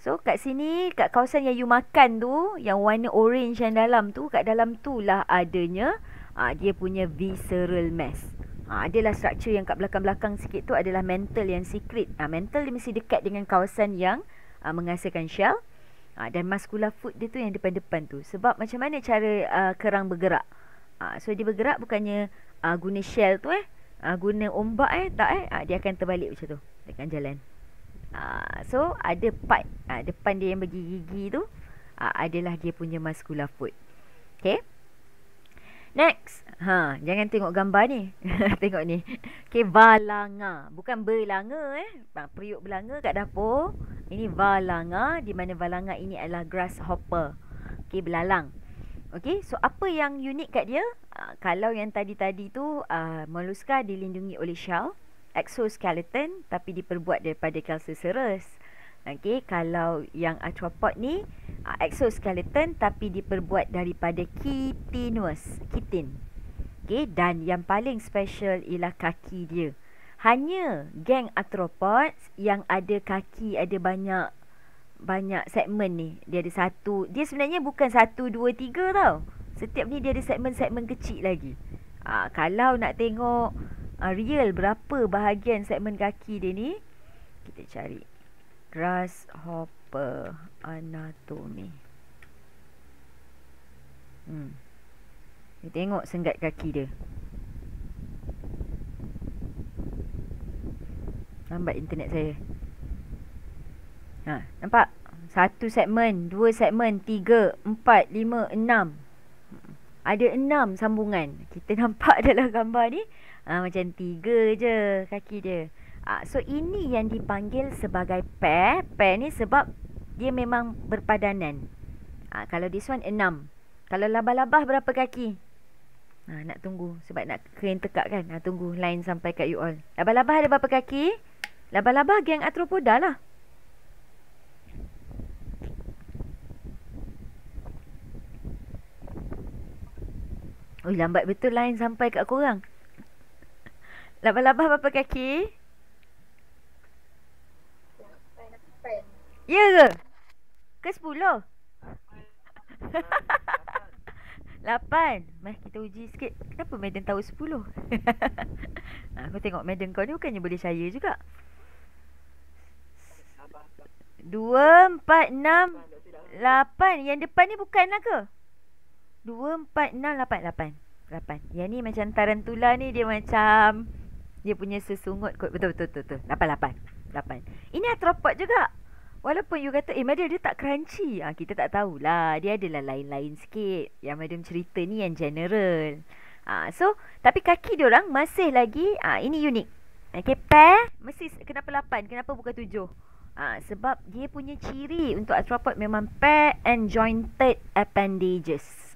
So kat sini kat kawasan yang you makan tu yang warna orange yang dalam tu kat dalam tu lah adanya uh, dia punya visceral mass. Ha, adalah struktur yang kat belakang-belakang sikit tu adalah mental yang secret. Ha, mental dia mesti dekat dengan kawasan yang ha, menghasilkan shell. Ha, dan muscular foot dia tu yang depan-depan tu. Sebab macam mana cara ha, kerang bergerak. Ha, so dia bergerak bukannya ha, guna shell tu eh. Ha, guna ombak eh. Tak eh. Ha, dia akan terbalik macam tu. Dia akan jalan. Ah, so ada part uh, depan dia yang bagi gigi tu uh, adalah dia punya muscular foot. Okay. Next. Ha, jangan tengok gambar ni. tengok ni. Okay, valanga. Bukan belanga eh. Periuk belanga kat dapur. Ini valanga. Di mana valanga ini adalah grasshopper. Okay, belalang. Okay, so apa yang unik kat dia? Uh, kalau yang tadi-tadi tu, uh, meluska dilindungi oleh shell exoskeleton tapi diperbuat daripada calciferous. Okey, kalau yang arthropod ni uh, exoskeleton tapi diperbuat daripada chitinous, chitin. Okey, dan yang paling special ialah kaki dia. Hanya geng arthropods yang ada kaki ada banyak banyak segmen ni. Dia ada satu, dia sebenarnya bukan satu, dua, tiga tau. Setiap ni dia ada segmen-segmen kecil lagi. Uh, kalau nak tengok uh, real berapa bahagian segmen kaki dia ni kita cari grasshopper anatomy hmm. kita tengok senggat kaki dia lambat internet saya ha, nampak satu segmen, dua segmen, tiga, empat, lima, enam. Hmm. Ada enam sambungan. Kita nampak dalam gambar ni uh, macam tiga je kaki dia. Uh, so ini yang dipanggil sebagai pair. Pair ni sebab dia memang berpadanan. Uh, kalau this one enam. Kalau labah-labah berapa kaki? Uh, nak tunggu sebab nak kering tekak kan. Nak tunggu line sampai kat you all. Labah-labah ada berapa kaki? Labah-labah geng arthropoda lah. Ui, lambat betul lain sampai kat korang. Labah-labah berapa kaki? Lapan. Ya ke? Ke sepuluh? Lapan. Mari kita uji sikit. Kenapa Madam tahu sepuluh? aku tengok Madam kau ni bukannya boleh saya juga. Dua, empat, enam, lapan. Yang depan ni bukan lah ke? Dua, empat, enam, lapan, lapan. Lapan. Yang ni macam tarantula ni dia macam... Dia punya sesungut kot Betul betul betul, betul. Lapan lapan Lapan Ini atropot juga Walaupun you kata Eh madam dia tak crunchy ha, Kita tak tahulah Dia adalah lain-lain sikit Yang madam cerita ni yang general ha, so tapi kaki dia orang masih lagi ha, ini unik. Okay, pair mesti kenapa lapan? Kenapa bukan tujuh? ha, sebab dia punya ciri untuk atropot memang pair and jointed appendages.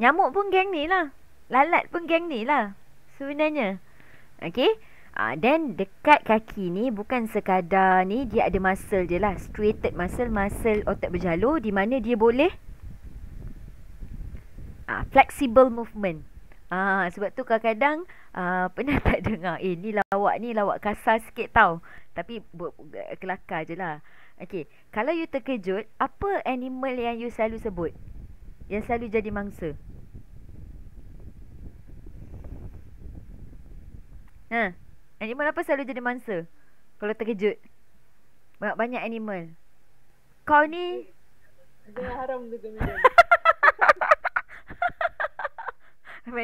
Nyamuk pun geng ni lah. Lalat pun geng ni lah. Sebenarnya. Okay. Uh, ah, then dekat kaki ni bukan sekadar ni dia ada muscle je lah. Straighted muscle, muscle otak berjalur di mana dia boleh uh, flexible movement. uh, sebab tu kadang-kadang uh, pernah tak dengar eh ni lawak ni lawak kasar sikit tau. Tapi eh, kelakar je lah. Okay. Kalau you terkejut, apa animal yang you selalu sebut? Yang selalu jadi mangsa? Ha. Animal apa selalu jadi mangsa? Kalau terkejut. Banyak-banyak animal. Kau ni... Dia haram juga ni.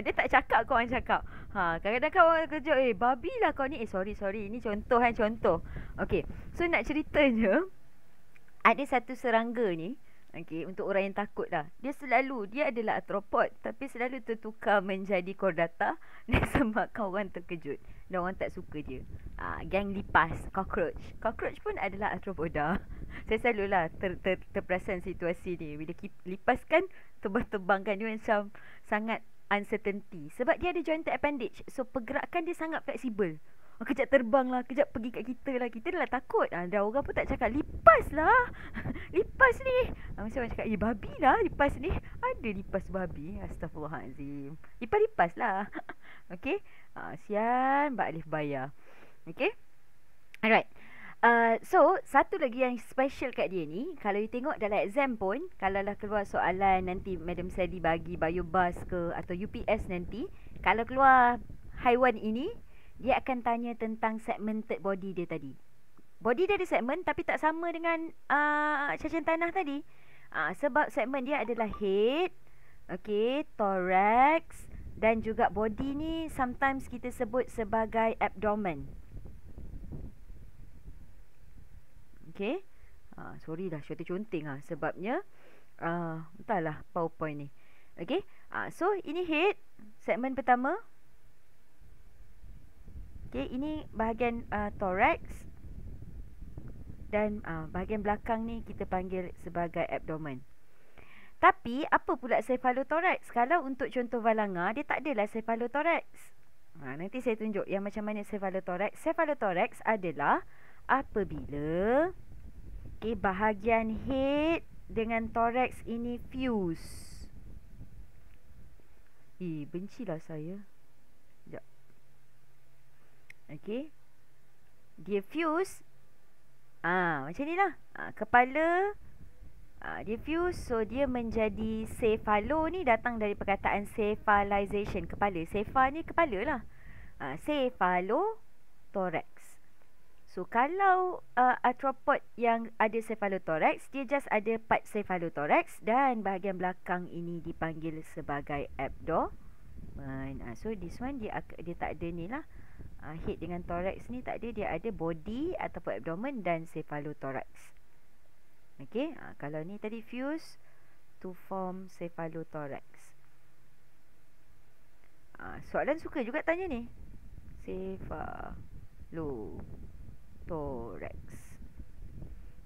dia tak cakap kau orang cakap. Ha, kadang-kadang kau orang kejut, eh babi lah kau ni. Eh sorry, sorry. Ini contoh kan, contoh. Okay, so nak ceritanya. Ada satu serangga ni. Okay, untuk orang yang takut lah. Dia selalu, dia adalah atropod tapi selalu tertukar menjadi kordata dan sebab kawan terkejut dan orang tak suka dia. Ah, gang lipas, cockroach. Cockroach pun adalah atropoda. Saya selalu lah ter, ter, terperasan situasi ni. Bila kip, lipas kan, terbang-terbangkan dia macam sangat uncertainty. Sebab dia ada jointed appendage. So, pergerakan dia sangat fleksibel. Oh, kejap terbang lah Kejap pergi kat kita lah Kita dah lah takut ha, Dah orang pun tak cakap Lipas lah Lipas ni ha, Mesti orang cakap Eh babi lah lipas ni Ada lipas babi Astagfirullahaladzim Lipas-lipas lah Okay ha, ah, Sian Mbak Alif bayar Okay Alright Uh, so, satu lagi yang special kat dia ni, kalau you tengok dalam exam pun, kalau lah keluar soalan nanti Madam Sally bagi biobus ke atau UPS nanti, kalau keluar haiwan ini, dia akan tanya tentang segmented body dia tadi. Body dia ada segment, tapi tak sama dengan uh, ah, cacing tanah tadi. Uh, sebab segment dia adalah head, okay, thorax dan juga body ni sometimes kita sebut sebagai abdomen. Okay. Uh, ah, sorry lah, syuruh terconting lah sebabnya. Uh, entahlah powerpoint ni. Okay. Uh, so, ini head, segment pertama. Okey, ini bahagian uh, thorax dan uh, bahagian belakang ni kita panggil sebagai abdomen. Tapi apa pula cephalothorax? Kalau untuk contoh valanga dia tak adalah cephalothorax. Ha, nanti saya tunjuk yang macam mana cephalothorax. Cephalothorax adalah apabila okay, bahagian head dengan thorax ini fuse. Eh, bencilah saya. Okey. Dia fuse. Ah, macam ni lah. Ah, kepala. Ah, dia fuse. So, dia menjadi cephalo ni datang dari perkataan cephalization. Kepala. Cepha ni kepala lah. Ah, cephalo thorax. So, kalau uh, arthropod yang ada cephalothorax, dia just ada part cephalothorax dan bahagian belakang ini dipanggil sebagai abdomen. Uh, so, this one dia, dia tak ada ni lah uh, ah, head dengan thorax ni tak ada dia ada body ataupun abdomen dan cephalothorax. Okey, uh, ah, kalau ni tadi fuse to form cephalothorax. Uh, ah, soalan suka juga tanya ni. Cephalothorax.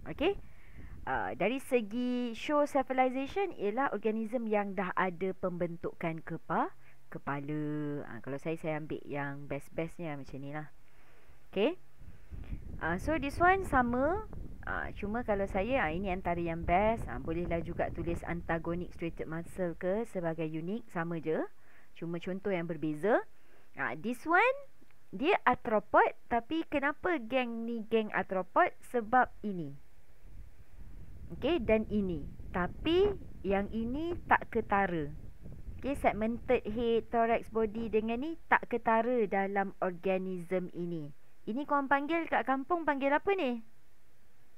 Okey. Uh, dari segi show cephalization ialah organism yang dah ada pembentukan kepala kepala ha, kalau saya saya ambil yang best-bestnya macam ni lah okay ha, so this one sama ha, cuma kalau saya ha, ini antara yang best ha, bolehlah juga tulis antagonic straighted muscle ke sebagai unik sama je cuma contoh yang berbeza ha, this one dia arthropod tapi kenapa geng ni geng arthropod sebab ini okay dan ini tapi yang ini tak ketara Okay, segmented head, thorax body dengan ni tak ketara dalam organism ini. Ini kau panggil kat kampung panggil apa ni?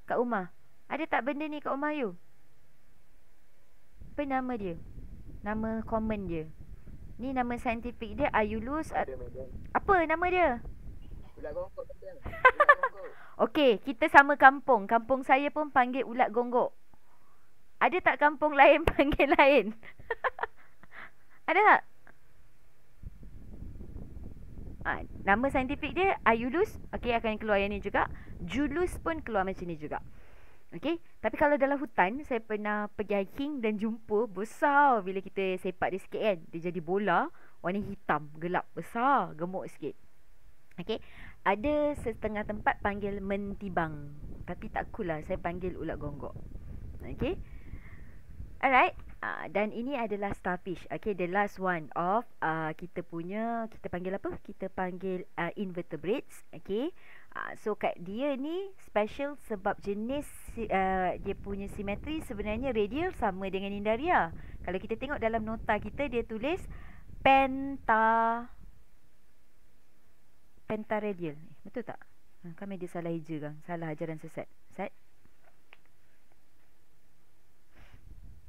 Kat rumah. Ada tak benda ni kat rumah you? Apa nama dia? Nama common dia. Ni nama saintifik dia Ayulus. A- apa nama dia? Ulat gonggok. Okey, kita sama kampung. Kampung saya pun panggil ulat gonggok. Ada tak kampung lain panggil lain? Ada tak? Ha, nama saintifik dia Ayulus Okey akan keluar yang ni juga Julus pun keluar macam ni juga Okey Tapi kalau dalam hutan Saya pernah pergi hiking Dan jumpa Besar Bila kita sepak dia sikit kan Dia jadi bola Warna hitam Gelap Besar Gemuk sikit Okey Ada setengah tempat Panggil mentibang Tapi tak cool lah, Saya panggil ulat gonggok Okey Alright Uh, dan ini adalah starfish. Okay, the last one of uh, kita punya, kita panggil apa? Kita panggil uh, invertebrates. Okay. Uh, so, kat dia ni special sebab jenis uh, dia punya simetri sebenarnya radial sama dengan indaria. Kalau kita tengok dalam nota kita, dia tulis penta radial. Betul tak? Ha, kan media salah hija kan? Salah ajaran sesat. Set?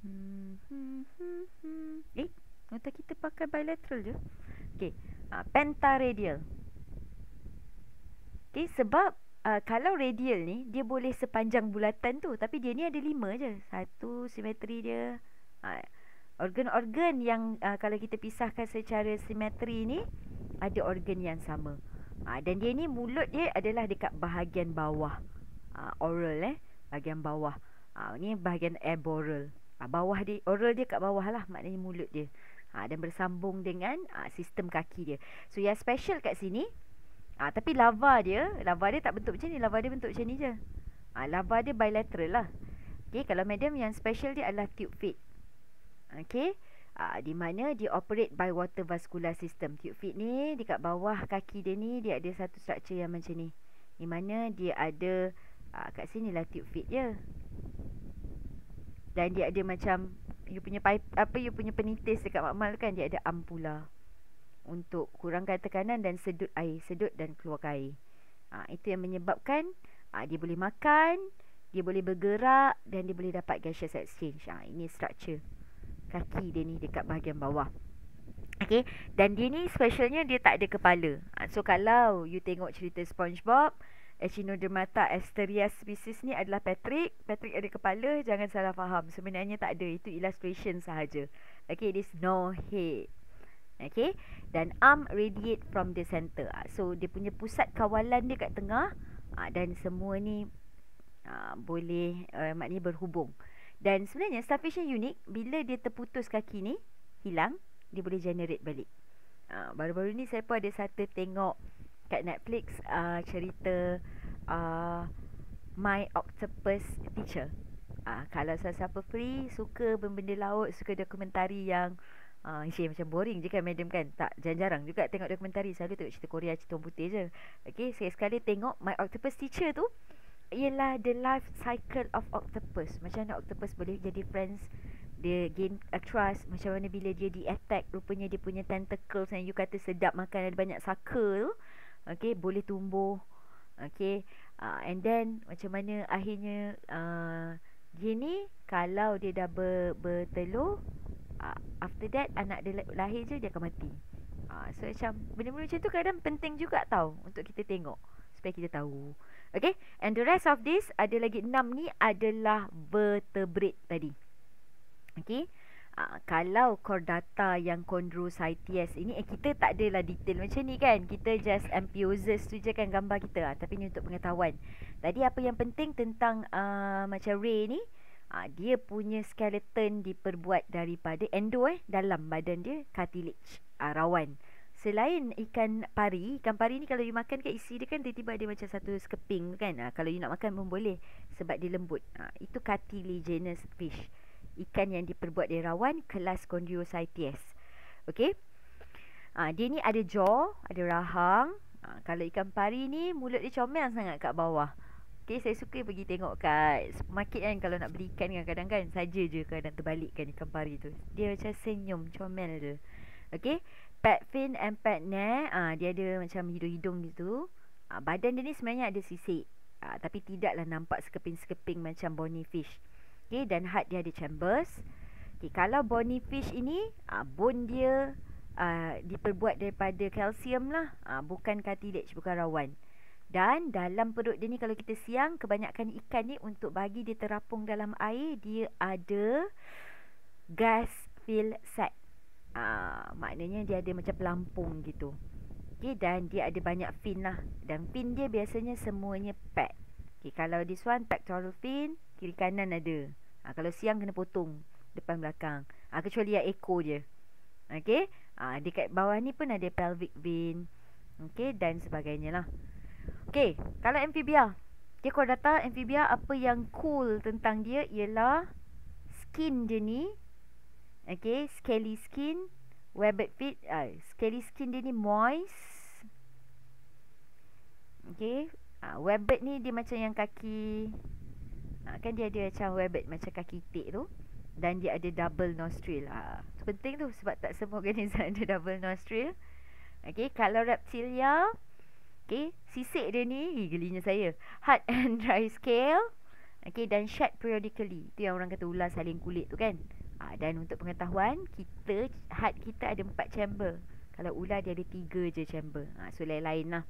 Hmm hmm, hmm, hmm. Eh, nota kita pakai bilateral je. Okay, uh, ah, pentaradial. Okay, sebab uh, kalau radial ni, dia boleh sepanjang bulatan tu. Tapi dia ni ada lima je. Satu, simetri dia. Uh, organ-organ yang uh, kalau kita pisahkan secara simetri ni, ada organ yang sama. Uh, dan dia ni, mulut dia adalah dekat bahagian bawah. Uh, oral eh, bahagian bawah. Uh, ni bahagian aboral ha, bawah dia oral dia kat bawah lah maknanya mulut dia ha, dan bersambung dengan ha, sistem kaki dia so yang special kat sini ha, tapi lava dia lava dia tak bentuk macam ni lava dia bentuk macam ni je ha, lava dia bilateral lah Okay, kalau medium yang special dia adalah tube feet. Okay, Aa, di mana dia operate by water vascular system. Tube feet ni, di kat bawah kaki dia ni, dia ada satu structure yang macam ni. Di mana dia ada, aa, kat sini lah tube feet dia. Dan dia ada macam You punya pipe, apa you punya penitis dekat makmal kan Dia ada ampula Untuk kurangkan tekanan dan sedut air Sedut dan keluarkan air ha, Itu yang menyebabkan ha, Dia boleh makan Dia boleh bergerak Dan dia boleh dapat gaseous exchange ha, Ini struktur Kaki dia ni dekat bahagian bawah Okay Dan dia ni specialnya dia tak ada kepala ha, So kalau you tengok cerita Spongebob Echinodermata asteria species ni adalah Patrick. Patrick ada kepala, jangan salah faham. Sebenarnya tak ada, itu illustration sahaja. Okay, it is no head. Okay, dan arm radiate from the center. Ah, so, dia punya pusat kawalan dia kat tengah ah, dan semua ni ah, boleh maknanya berhubung. Dan sebenarnya starfish yang unik, bila dia terputus kaki ni, hilang, dia boleh generate balik. Baru-baru ni saya pun ada satu tengok kat Netflix uh, cerita uh, My Octopus Teacher. Uh, kalau sesiapa free suka benda-benda laut, suka dokumentari yang Uh, Encik macam boring je kan madam kan Tak jarang-jarang juga tengok dokumentari Selalu tengok cerita Korea Cerita orang putih je Okay sekali-sekali tengok My Octopus Teacher tu Ialah the life cycle of octopus Macam mana octopus boleh jadi friends Dia gain a uh, trust Macam mana bila dia di attack Rupanya dia punya tentacles yang you kata sedap makan Ada banyak saka tu okay, boleh tumbuh okay. uh, ah, and then macam mana akhirnya uh, ah, gini kalau dia dah ber, bertelur uh, after that anak dia lahir je dia akan mati uh, so macam benda-benda macam tu kadang penting juga tau untuk kita tengok supaya kita tahu Okay, and the rest of this ada lagi enam ni adalah vertebrate tadi. Okay, Uh, kalau core data yang Condrus ITS ini eh, Kita tak adalah detail macam ni kan Kita just ampuses tu je kan gambar kita uh, Tapi ni untuk pengetahuan Tadi apa yang penting tentang uh, macam ray ni uh, Dia punya skeleton diperbuat daripada endo eh Dalam badan dia cartilage uh, Rawan Selain ikan pari, ikan pari ni kalau you makan kat isi dia kan dia tiba dia macam satu sekeping kan. Ha, kalau you nak makan pun boleh sebab dia lembut. Ha, itu cartilaginous fish ikan yang diperbuat di rawan kelas Condiocytes. Okey. Ha, dia ni ada jaw, ada rahang. Ha, kalau ikan pari ni mulut dia comel sangat kat bawah. Okey, saya suka pergi tengok kat market kan kalau nak beli ikan kan kadang kan saja je kadang terbalikkan ikan pari tu. Dia macam senyum comel dia. Okey. Pat fin and pat neck, ha, ah, dia ada macam hidung-hidung gitu. Ha, badan dia ni sebenarnya ada sisik. Ha, tapi tidaklah nampak sekeping-sekeping macam bony fish okay, dan heart dia ada chambers. Okay, kalau bony fish ini, uh, bone dia uh, diperbuat daripada kalsium lah. Uh, bukan cartilage, bukan rawan. Dan dalam perut dia ni kalau kita siang, kebanyakan ikan ni untuk bagi dia terapung dalam air, dia ada gas fill sac. Uh, maknanya dia ada macam pelampung gitu. Okay, dan dia ada banyak fin lah. Dan fin dia biasanya semuanya pad. Okay, kalau this one, pectoral fin, kiri kanan ada ha, Kalau siang kena potong Depan belakang ha, Kecuali yang echo je Okay ha, Dekat bawah ni pun ada pelvic vein Okay dan sebagainya lah Okay Kalau amphibia Dia kalau data amphibia Apa yang cool tentang dia Ialah Skin dia ni Okay Scaly skin Webbed feet uh, Scaly skin dia ni moist Okay uh, ha, Webbed ni dia macam yang kaki ha, kan dia ada macam rabbit macam kaki tik tu dan dia ada double nostril ha, penting tu sebab tak semua organism ada double nostril okay kalau reptilia okay sisik dia ni gelinya saya hard and dry scale okay dan shed periodically tu yang orang kata ular saling kulit tu kan ha, dan untuk pengetahuan kita hard kita ada empat chamber kalau ular dia ada tiga je chamber ha, so lain-lain lah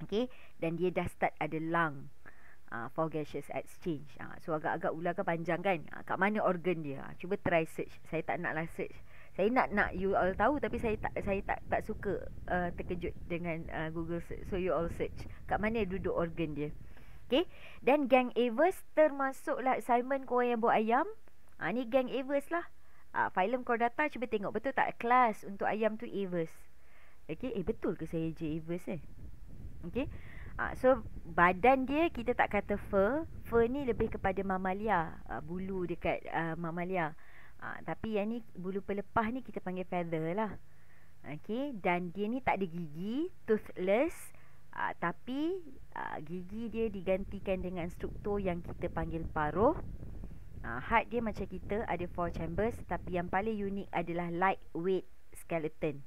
Okay Dan dia dah start ada lung uh, for gaseous exchange. Uh, so agak-agak ular kan panjang kan. Uh, kat mana organ dia? Uh, cuba try search. Saya tak naklah search. Saya nak nak you all tahu tapi saya tak saya tak tak suka uh, terkejut dengan uh, Google search. So you all search. Kat mana duduk organ dia? Okay. Dan gang Avers termasuklah Simon kau yang buat ayam. Ah uh, ni gang Avers lah. Ah uh, filem Cordata cuba tengok betul tak kelas untuk ayam tu Avers. Okay. Eh betul ke saya je Avers eh? Okay. Uh, so badan dia kita tak kata fur. Fur ni lebih kepada mamalia, uh, bulu dekat uh, mamalia. Uh, tapi yang ni bulu pelepah ni kita panggil feather lah. Okay, dan dia ni tak ada gigi, toothless. Uh, tapi uh, gigi dia digantikan dengan struktur yang kita panggil paruh. Uh, heart dia macam kita ada four chambers tapi yang paling unik adalah lightweight skeleton.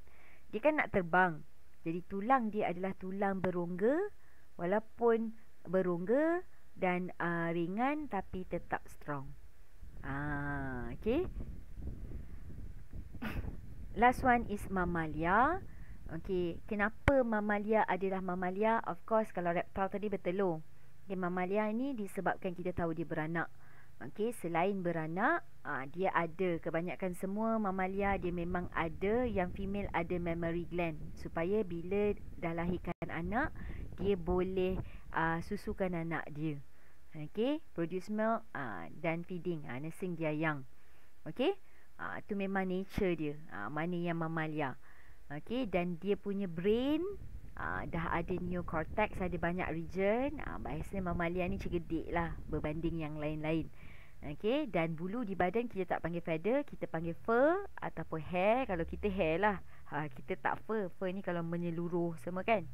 Dia kan nak terbang. Jadi tulang dia adalah tulang berongga walaupun berongga dan uh, ringan tapi tetap strong. Ah, okay. Last one is mamalia. Okay, kenapa mamalia adalah mamalia? Of course, kalau reptil tadi bertelur. Okay, mamalia ni disebabkan kita tahu dia beranak. Okay, selain beranak, uh, dia ada. Kebanyakan semua mamalia, dia memang ada. Yang female ada memory gland. Supaya bila dah lahirkan anak, dia boleh uh, susukan anak dia. Okey, produce milk uh, dan feeding, uh, nursing dia yang. Okey? Ah uh, tu memang nature dia. uh, mana yang mamalia. Okey, dan dia punya brain uh, dah ada neocortex, ada banyak region. uh, biasanya mamalia ni cerdik lah berbanding yang lain-lain. okay, dan bulu di badan kita tak panggil feather, kita panggil fur ataupun hair kalau kita hair lah. Ha, kita tak fur. Fur ni kalau menyeluruh semua kan.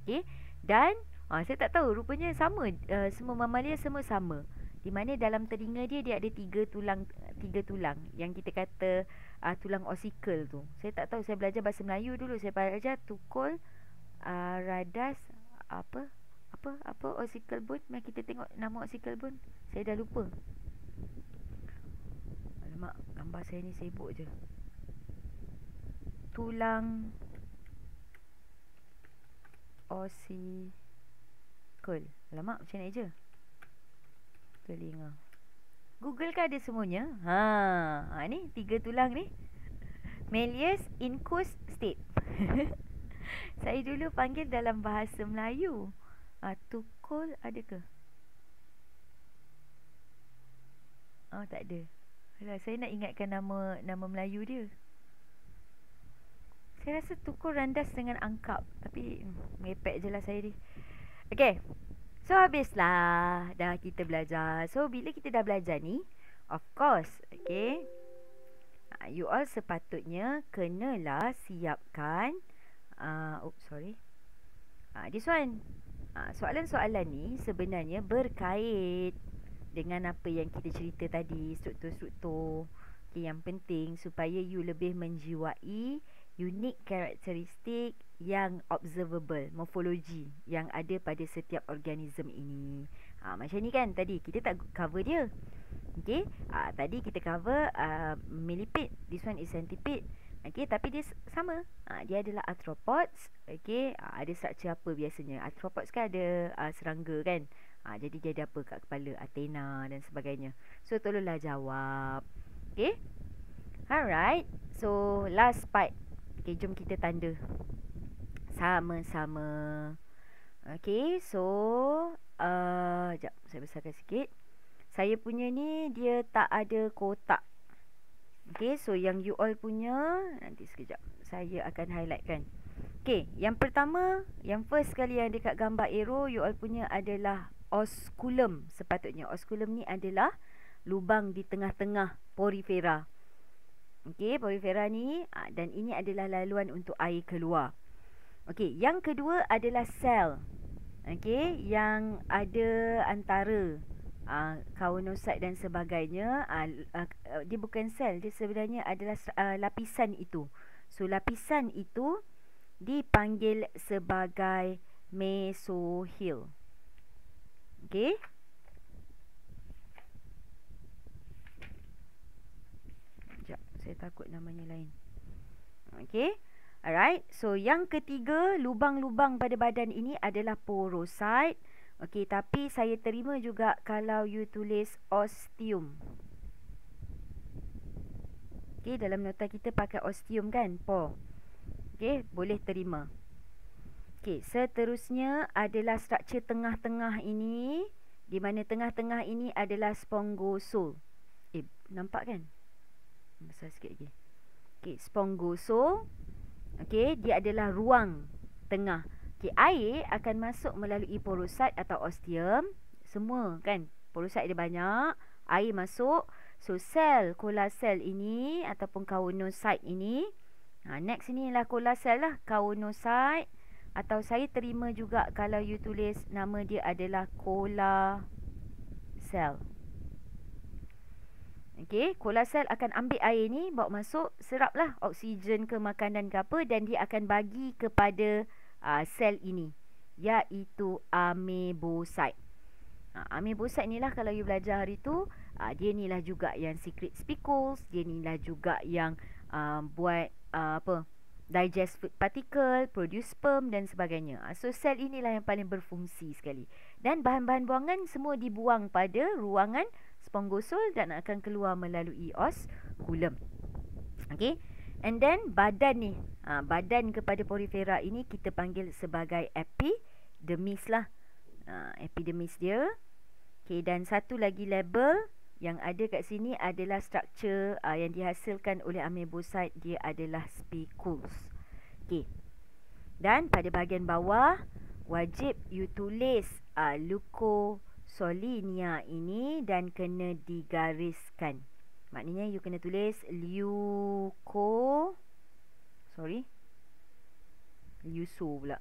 okay? Dan ha, saya tak tahu rupanya sama uh, semua mamalia semua sama. Di mana dalam telinga dia dia ada tiga tulang tiga tulang yang kita kata uh, tulang ossicle tu. Saya tak tahu saya belajar bahasa Melayu dulu saya belajar tukul uh, radas apa apa apa ossicle bone mari kita tengok nama ossicle bone. Saya dah lupa. Alamak gambar saya ni sibuk je. Tulang or C Cool Alamak macam ni je Telinga Google kan ada semuanya ha, ha Ni tiga tulang ni Malleus Incus State Saya dulu panggil dalam bahasa Melayu ha, ah, Tukul ada ke? Oh tak ada Alah, Saya nak ingatkan nama nama Melayu dia saya rasa tukur rendas dengan angkap Tapi mepek je lah saya ni Okay So habislah Dah kita belajar So bila kita dah belajar ni Of course Okay ah, You all sepatutnya Kenalah siapkan uh, Oh sorry uh, This one uh, Soalan-soalan ni sebenarnya berkait Dengan apa yang kita cerita tadi Struktur-struktur okay, Yang penting supaya you lebih menjiwai unique karakteristik yang observable, morfologi yang ada pada setiap organisme ini. Ha, macam ni kan tadi, kita tak cover dia. okey ha, tadi kita cover uh, millipede, this one is centipede. okey tapi dia sama. Ha, dia adalah arthropods. okey ha, ada structure apa biasanya? Arthropods kan ada uh, serangga kan? Ha, jadi dia ada apa kat kepala? Athena dan sebagainya. So, tolonglah jawab. okey Alright. So, last part Okay, jom kita tanda Sama-sama Okay, so uh, Sekejap, saya besarkan sikit Saya punya ni, dia tak ada kotak Okay, so yang you all punya Nanti sekejap, saya akan highlightkan Okay, yang pertama Yang first sekali yang dekat gambar arrow You all punya adalah Osculum, sepatutnya Osculum ni adalah lubang di tengah-tengah porifera Okey, porifera ni ah, dan ini adalah laluan untuk air keluar. Okey, yang kedua adalah sel. Okey, yang ada antara uh, ah, kaunosit dan sebagainya, uh, uh, dia bukan sel, dia sebenarnya adalah uh, lapisan itu. So lapisan itu dipanggil sebagai mesohil. Okey? saya takut namanya lain. Okey. Alright. So yang ketiga, lubang-lubang pada badan ini adalah porosite. Okey, tapi saya terima juga kalau you tulis osteum. Okey, dalam nota kita pakai osteum kan? Po. Okey, boleh terima. Okey, seterusnya adalah struktur tengah-tengah ini di mana tengah-tengah ini adalah spongosol. Eh, nampak kan? besar sikit lagi. Okey, spongoso. Okey, dia adalah ruang tengah. Okey, air akan masuk melalui porosite atau ostium. Semua kan, porosite dia banyak, air masuk. So, sel, kola sel ini ataupun kaunosite ini. Ha, next ni ialah kola sel lah, kaunosite. Atau saya terima juga kalau you tulis nama dia adalah kola sel. Okey, kola sel akan ambil air ni, bawa masuk, seraplah oksigen ke makanan ke apa dan dia akan bagi kepada uh, sel ini iaitu amebosite. Ha, amebosite ni lah kalau you belajar hari tu, uh, dia ni lah juga yang secret spicules, dia ni lah juga yang uh, buat uh, apa digest food particle, produce sperm dan sebagainya. So sel inilah yang paling berfungsi sekali. Dan bahan-bahan buangan semua dibuang pada ruangan penggosul dan akan keluar melalui os kulum. okay. And then badan ni, ha, badan kepada porifera ini kita panggil sebagai epidermis lah. Ha, epidermis dia. Okay dan satu lagi label yang ada kat sini adalah struktur uh, ha, yang dihasilkan oleh amebosite dia adalah spicules. Okay Dan pada bahagian bawah wajib you tulis uh, ha, leukocyte solinia ini dan kena digariskan. Maknanya you kena tulis liuko sorry liuso pula.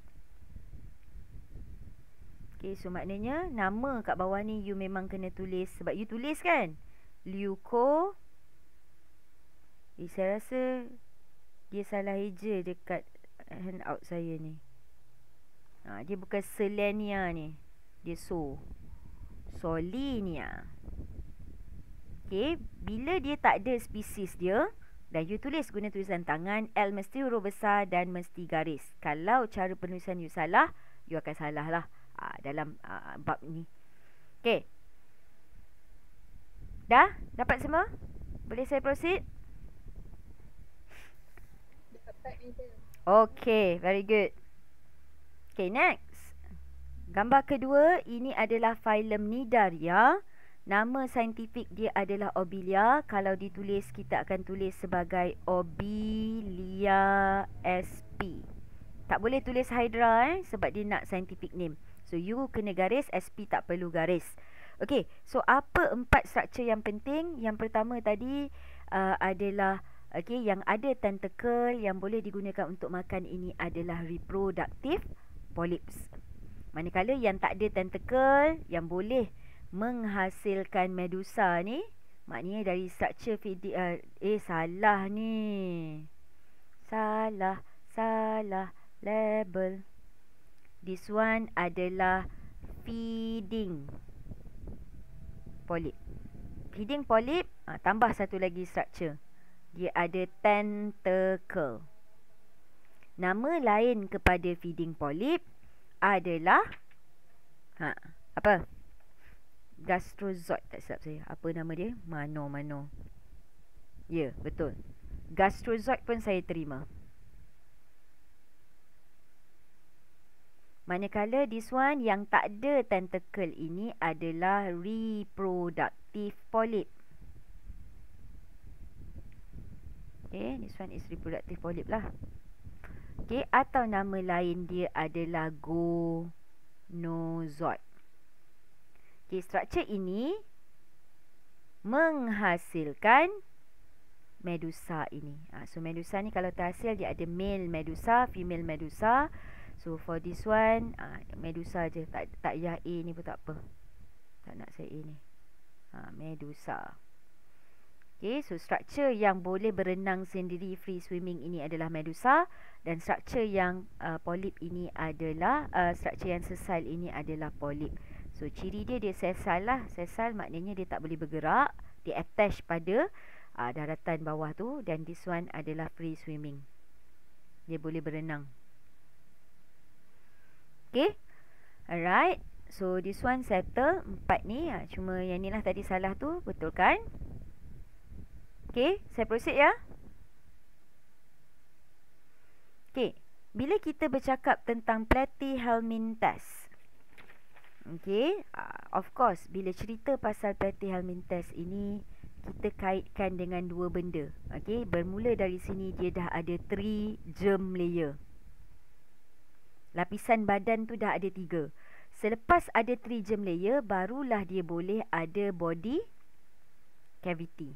Okay, so maknanya nama kat bawah ni you memang kena tulis sebab you tulis kan? Liuko eh, saya rasa dia salah eja dekat handout saya ni. Ha, dia bukan selenia ni. Dia so. Solinia. Okey, bila dia tak ada spesies dia dan you tulis guna tulisan tangan L mesti huruf besar dan mesti garis. Kalau cara penulisan you salah, you akan salah lah uh, dalam uh, bab ni. Okey. Dah? Dapat semua? Boleh saya proceed? Okay, very good. Okay, next. Gambar kedua ini adalah filem Nidaria. Nama saintifik dia adalah Obelia. Kalau ditulis kita akan tulis sebagai Obelia sp. Tak boleh tulis Hydra eh sebab dia nak saintifik name. So you kena garis sp tak perlu garis. Okay, so apa empat struktur yang penting? Yang pertama tadi uh, adalah okey yang ada tentacle yang boleh digunakan untuk makan ini adalah reproductive polyps. Manakala yang tak ada tentacle yang boleh menghasilkan medusa ni maknanya dari structure feeding uh, eh, eh salah ni salah salah label this one adalah feeding polyp feeding polyp uh, ah, tambah satu lagi structure dia ada tentacle nama lain kepada feeding polyp adalah ha, apa? Gastrozoid tak silap saya. Apa nama dia? Mano mano. Ya, yeah, betul. Gastrozoid pun saya terima. Manakala this one yang tak ada tentacle ini adalah reproductive polyp. Okay, this one is reproductive polyp lah. Okay, atau nama lain dia adalah gonozoid. Okay, struktur ini menghasilkan medusa ini. Ha, so, medusa ni kalau terhasil dia ada male medusa, female medusa. So, for this one, ha, medusa je. Tak, tak payah A ni pun tak apa. Tak nak saya A ni. Ha, medusa. Medusa. Okay, so struktur yang boleh berenang sendiri free swimming ini adalah medusa dan struktur yang uh, polip ini adalah uh, struktur yang sesal ini adalah polip. So ciri dia dia sesal lah. Sesal maknanya dia tak boleh bergerak, dia attach pada uh, daratan bawah tu dan this one adalah free swimming. Dia boleh berenang. Okay Alright. So this one settle empat ni. Ah, cuma yang ni lah tadi salah tu, betul kan? Okey, saya proceed ya. Okey, bila kita bercakap tentang Platy-Helmin test. Okey, uh, of course bila cerita pasal Platy-Helmin test ini kita kaitkan dengan dua benda. Okey, bermula dari sini dia dah ada three germ layer. Lapisan badan tu dah ada tiga. Selepas ada three germ layer barulah dia boleh ada body cavity.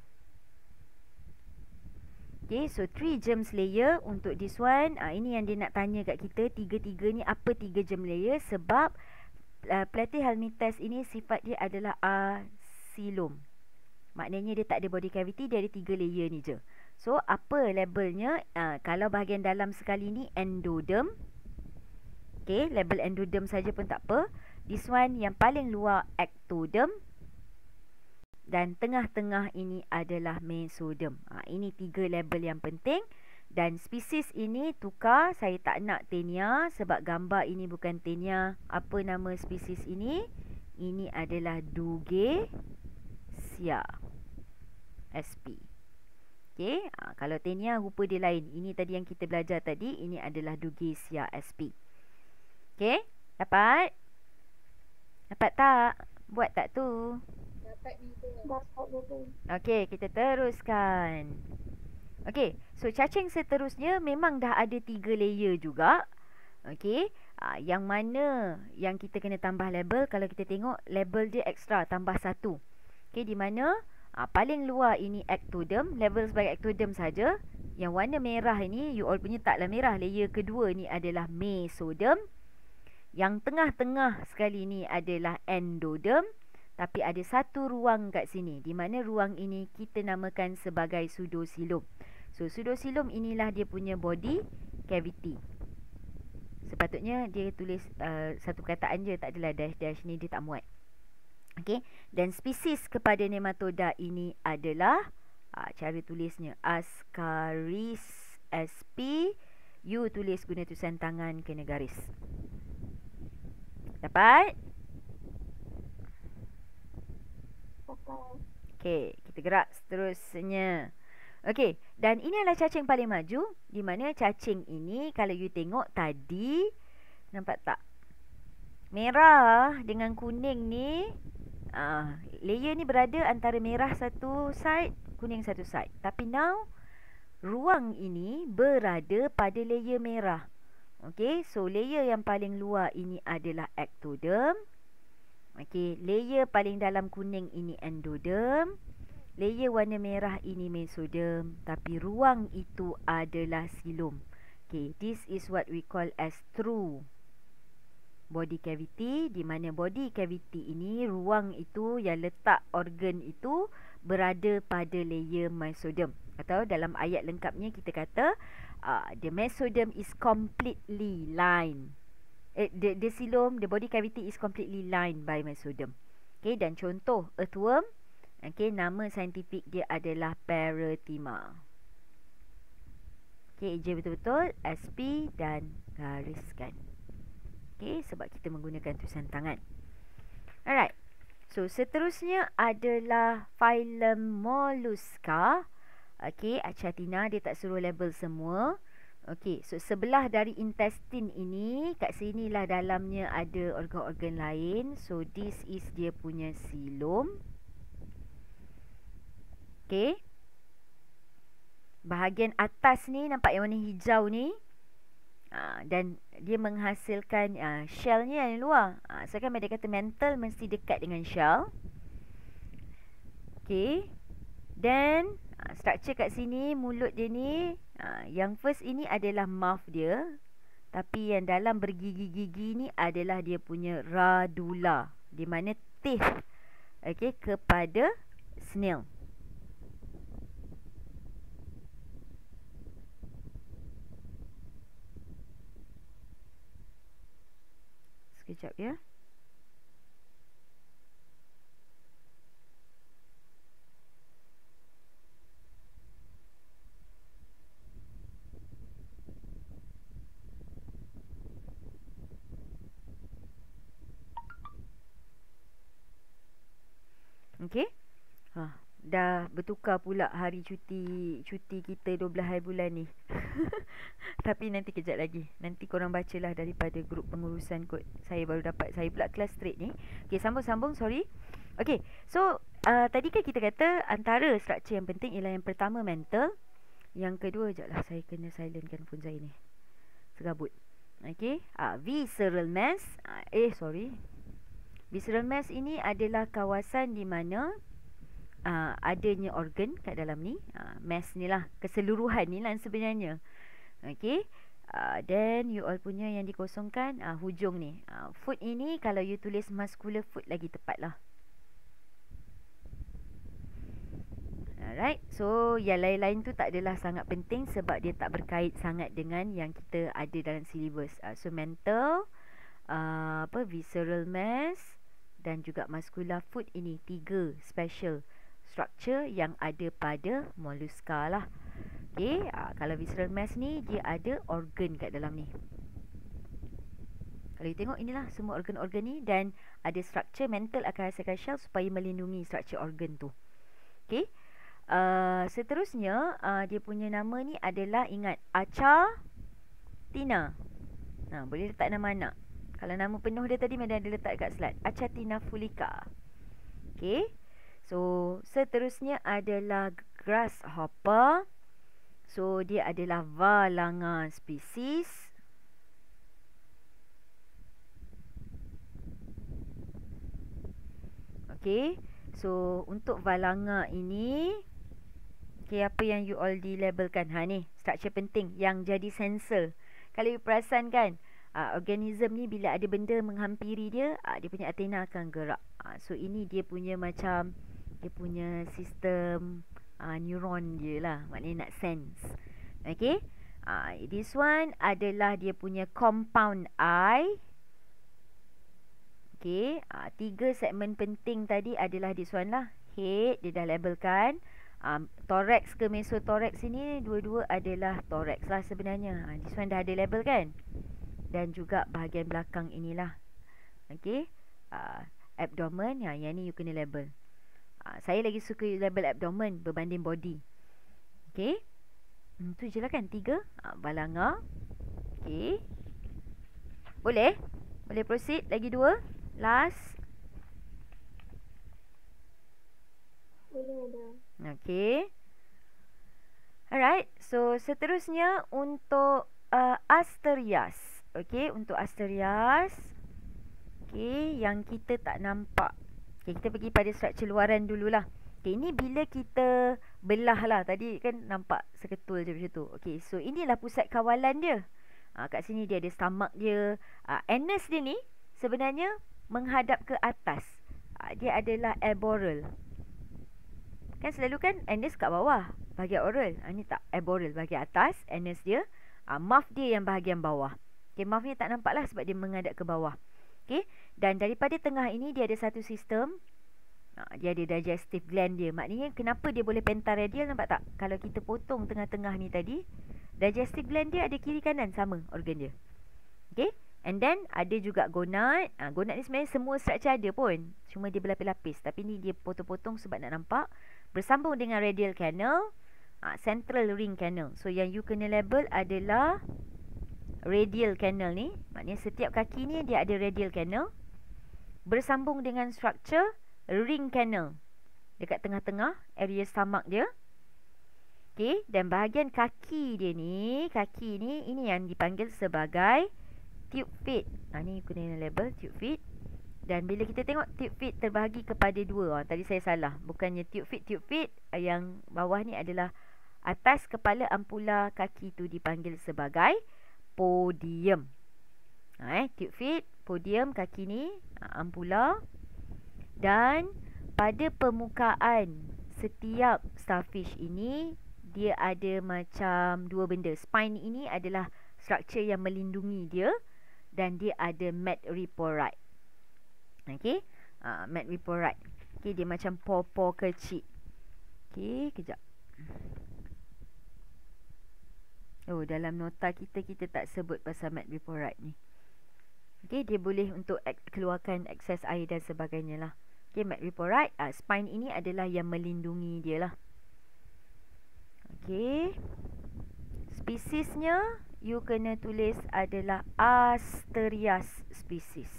Okay, so three germs layer untuk this one. Ah, ini yang dia nak tanya kat kita, tiga-tiga ni apa tiga germ layer? Sebab uh, ah, platy ini sifat dia adalah asilum. Maknanya dia tak ada body cavity, dia ada tiga layer ni je. So, apa labelnya? Uh, kalau bahagian dalam sekali ni endoderm. Okay, label endoderm saja pun tak apa. This one yang paling luar ectoderm dan tengah-tengah ini adalah mesoderm. Ha, ah, ini tiga label yang penting dan spesies ini tukar saya tak nak tenia sebab gambar ini bukan tenia. Apa nama spesies ini? Ini adalah duge sia. SP. Okey, ha, kalau tenia rupa dia lain. Ini tadi yang kita belajar tadi, ini adalah duge sia SP. Okey, dapat? Dapat tak? Buat tak tu? Okey, kita teruskan. Okey, so cacing seterusnya memang dah ada tiga layer juga. Okey, ah, yang mana yang kita kena tambah label, kalau kita tengok label dia ekstra tambah satu. Okey, di mana uh, paling luar ini ectoderm, label sebagai ectoderm saja. Yang warna merah ini, you all punya taklah merah. Layer kedua ni adalah mesoderm. Yang tengah-tengah sekali ni adalah Endoderm tapi ada satu ruang kat sini di mana ruang ini kita namakan sebagai pseudosilum. So pseudosilum inilah dia punya body cavity. Sepatutnya dia tulis uh, satu kataan je tak adalah dash dash ni dia tak muat. Okey, dan spesies kepada nematoda ini adalah uh, cara tulisnya Ascaris SP you tulis guna tulisan tangan kena garis. Dapat? Okey, kita gerak seterusnya. Okey, dan ini adalah cacing paling maju di mana cacing ini kalau you tengok tadi nampak tak? Merah dengan kuning ni ah uh, layer ni berada antara merah satu side, kuning satu side. Tapi now ruang ini berada pada layer merah. Okey, so layer yang paling luar ini adalah ectoderm. Okey, layer paling dalam kuning ini endoderm. Layer warna merah ini mesoderm, tapi ruang itu adalah silum. Okey, this is what we call as true body cavity di mana body cavity ini ruang itu yang letak organ itu berada pada layer mesoderm. Atau dalam ayat lengkapnya kita kata uh, the mesoderm is completely lined. Eh, the, the siloam, the body cavity is completely lined by mesoderm. Okay, dan contoh earthworm, okay, nama saintifik dia adalah Parotima. Okay, ejen betul-betul, SP dan gariskan. Okay, sebab kita menggunakan tulisan tangan. Alright. So, seterusnya adalah phylum mollusca. Okay, Achatina dia tak suruh label semua. Okey, so sebelah dari intestine ini, kat sini lah dalamnya ada organ-organ lain. So this is dia punya silum. Okey. Bahagian atas ni nampak yang warna hijau ni. Aa, ah, dan dia menghasilkan uh, shell-nya yang luar. Ah, so kan dia kata mental mesti dekat dengan shell. Okey. Then Ah, structure kat sini mulut dia ni ha, yang first ini adalah mouth dia tapi yang dalam bergigi-gigi ni adalah dia punya radula di mana teeth okay kepada snail Sekejap ya. Yeah. Ha, dah bertukar pula hari cuti cuti kita 12 hari bulan ni. Tapi nanti kejap lagi. Nanti korang bacalah daripada grup pengurusan kot. Saya baru dapat. Saya pula kelas straight ni. Okay, sambung-sambung. Sorry. Okay, so uh, tadi kan kita kata antara struktur yang penting ialah yang pertama mental. Yang kedua, sekejap lah saya kena silentkan phone saya ni. Segabut. Okay, uh, visceral mass. Uh, eh, sorry. Visceral mass ini adalah kawasan di mana uh, adanya organ kat dalam ni uh, mass ni lah keseluruhan ni lah sebenarnya okay uh, ah, then you all punya yang dikosongkan uh, hujung ni uh, food ini kalau you tulis muscular food lagi tepat lah Alright, so yang lain-lain tu tak adalah sangat penting sebab dia tak berkait sangat dengan yang kita ada dalam syllabus. Uh, so mental, uh, apa visceral mass dan juga muscular food ini tiga special. Struktur yang ada pada moluska lah. Okay, uh, ah, kalau visceral mass ni dia ada organ kat dalam ni. Kalau you tengok inilah semua organ-organ ni dan ada struktur mental akan hasilkan shell supaya melindungi struktur organ tu. Okay. Uh, ah, seterusnya uh, dia punya nama ni adalah ingat Acha Tina. Nah, ha, boleh letak nama anak. Kalau nama penuh dia tadi memang ada letak kat slide. Acha Tina Fulika. Okay. So, seterusnya adalah grasshopper. So, dia adalah valanga species. Okay. So, untuk valanga ini, okay, apa yang you all dilabelkan? Ha, ni, structure penting yang jadi sensor. Kalau you perasan kan, Uh, ah, organism ni bila ada benda menghampiri dia, uh, dia punya antena akan gerak. Uh, so ini dia punya macam dia punya sistem uh, neuron dia lah maknanya nak sense okay uh, ah, this one adalah dia punya compound eye Okay. Uh, ah, tiga segmen penting tadi adalah this one lah Head dia dah labelkan um, Thorax ke mesothorax ini Dua-dua adalah thorax lah sebenarnya uh, This one dah ada label kan Dan juga bahagian belakang inilah Okay uh, Abdomen ya, yang, ini ni you kena label Ah, saya lagi suka label abdomen berbanding body. Okey. Hmm, tu je lah kan tiga ah, Balanga Okay Boleh? Boleh proceed? Lagi dua? Last? Boleh Okay Alright So seterusnya untuk uh, Asterias Okay untuk Asterias Okay yang kita tak nampak Okay, kita pergi pada struktur luaran dululah. Okay, ini bila kita belah lah. Tadi kan nampak seketul je macam tu. Okay, so inilah pusat kawalan dia. Ha, kat sini dia ada stomach dia. Ha, anus dia ni sebenarnya menghadap ke atas. Ha, dia adalah aboral. Kan selalu kan anus kat bawah. Bahagian oral. Ha, ni tak aboral. Bahagian atas, anus dia. Ha, muff dia yang bahagian bawah. Okay, muff ni tak nampak lah sebab dia menghadap ke bawah. Okay, dan daripada tengah ini dia ada satu sistem dia ada digestive gland dia. Maknanya kenapa dia boleh pentaradial nampak tak? Kalau kita potong tengah-tengah ni tadi, digestive gland dia ada kiri kanan sama organ dia. Okay, And then ada juga gonad. Ha, gonad ni sebenarnya semua structure ada pun. Cuma dia berlapis-lapis. Tapi ni dia potong-potong sebab nak nampak bersambung dengan radial canal, ha, central ring canal. So yang you kena label adalah radial canal ni maknanya setiap kaki ni dia ada radial canal bersambung dengan structure ring canal dekat tengah-tengah area samak dia okey dan bahagian kaki dia ni kaki ni ini yang dipanggil sebagai tube feet ha ni guna label tube feet dan bila kita tengok tube feet terbahagi kepada dua oh, tadi saya salah bukannya tube feet tube feet eh, yang bawah ni adalah atas kepala ampula kaki tu dipanggil sebagai podium. Ha, eh, tube feet, podium kaki ni, ha, ampula. Dan pada permukaan setiap starfish ini, dia ada macam dua benda. Spine ini adalah struktur yang melindungi dia dan dia ada mat riporite. Okey, uh, ha, mat riporite. Okey, dia macam popo kecil. Okey, kejap. Oh dalam nota kita Kita tak sebut pasal mat vaporite ni Okay dia boleh untuk ek- Keluarkan akses air dan sebagainya lah Okay mat vaporite uh, ah, Spine ini adalah yang melindungi dia lah Okay Spesiesnya You kena tulis adalah Asterias species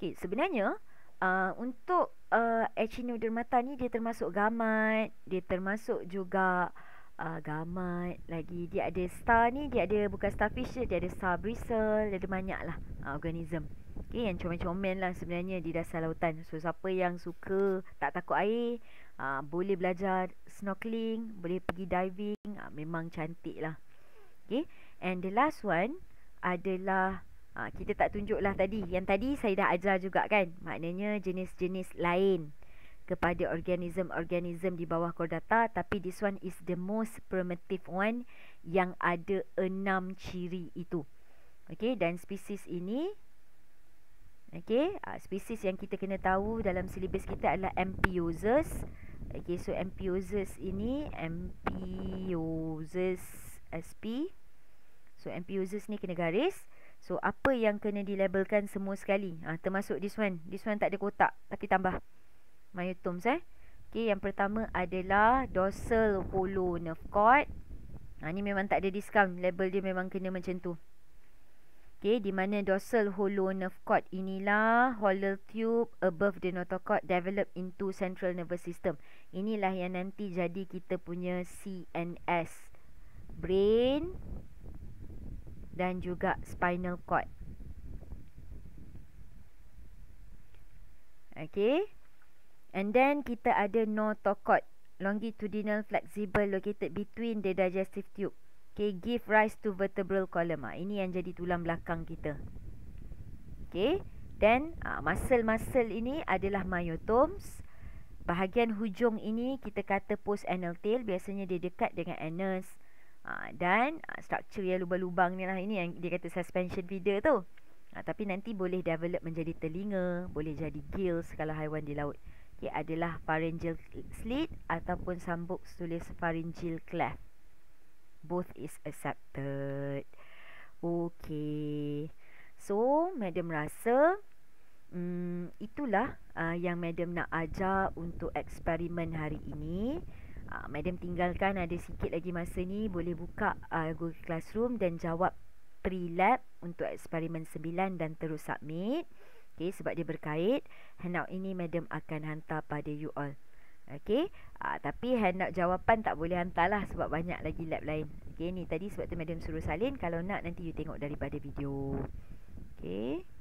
Okay sebenarnya uh, Untuk uh, ah, Echinodermata ni Dia termasuk gamat Dia termasuk juga uh, gamat lagi dia ada star ni dia ada bukan starfish je dia ada star bristle dia ada banyak lah uh, ah, organism okay, yang comel-comel lah sebenarnya di dasar lautan so siapa yang suka tak takut air uh, boleh belajar snorkeling boleh pergi diving uh, memang cantik lah okay. and the last one adalah uh, kita tak tunjuk lah tadi yang tadi saya dah ajar juga kan maknanya jenis-jenis lain kepada organism-organism di bawah kordata tapi this one is the most primitive one yang ada enam ciri itu. Okey dan spesies ini okey uh, spesies yang kita kena tahu dalam silibus kita adalah Ampiosus. Okey so Ampiosus ini Ampiosus SP. So Ampiosus ni kena garis. So apa yang kena dilabelkan semua sekali? Ah termasuk this one. This one tak ada kotak tapi tambah myotomes eh. Okey, yang pertama adalah dorsal polo nerve cord. Ha, ni memang tak ada diskaun. Label dia memang kena macam tu. Okey, di mana dorsal holo nerve cord inilah hollow tube above the notochord develop into central nervous system. Inilah yang nanti jadi kita punya CNS. Brain dan juga spinal cord. Okey. And then kita ada no notochord longitudinal flexible located between the digestive tube. Okay, give rise to vertebral column. Ah, ini yang jadi tulang belakang kita. Okay, then uh, muscle-muscle ini adalah myotomes. Bahagian hujung ini kita kata post anal tail. Biasanya dia dekat dengan anus. Uh, dan uh, struktur yang lubang-lubang ni lah. Ini yang dia kata suspension feeder tu. Uh, tapi nanti boleh develop menjadi telinga. Boleh jadi gills kalau haiwan di laut ia adalah pharyngeal slit ataupun sambuk tulis pharyngeal cleft. Both is accepted. Okay. So, madam rasa Hmm, itulah uh, yang madam nak ajar untuk eksperimen hari ini. Uh, madam tinggalkan ada sikit lagi masa ni boleh buka uh, Google Classroom dan jawab pre-lab untuk eksperimen 9 dan terus submit. Okey, sebab dia berkait, handout ini madam akan hantar pada you all. Okey, uh, tapi handout jawapan tak boleh hantar lah sebab banyak lagi lab lain. Okey, ni tadi sebab tu madam suruh salin, kalau nak nanti you tengok daripada video. Okey.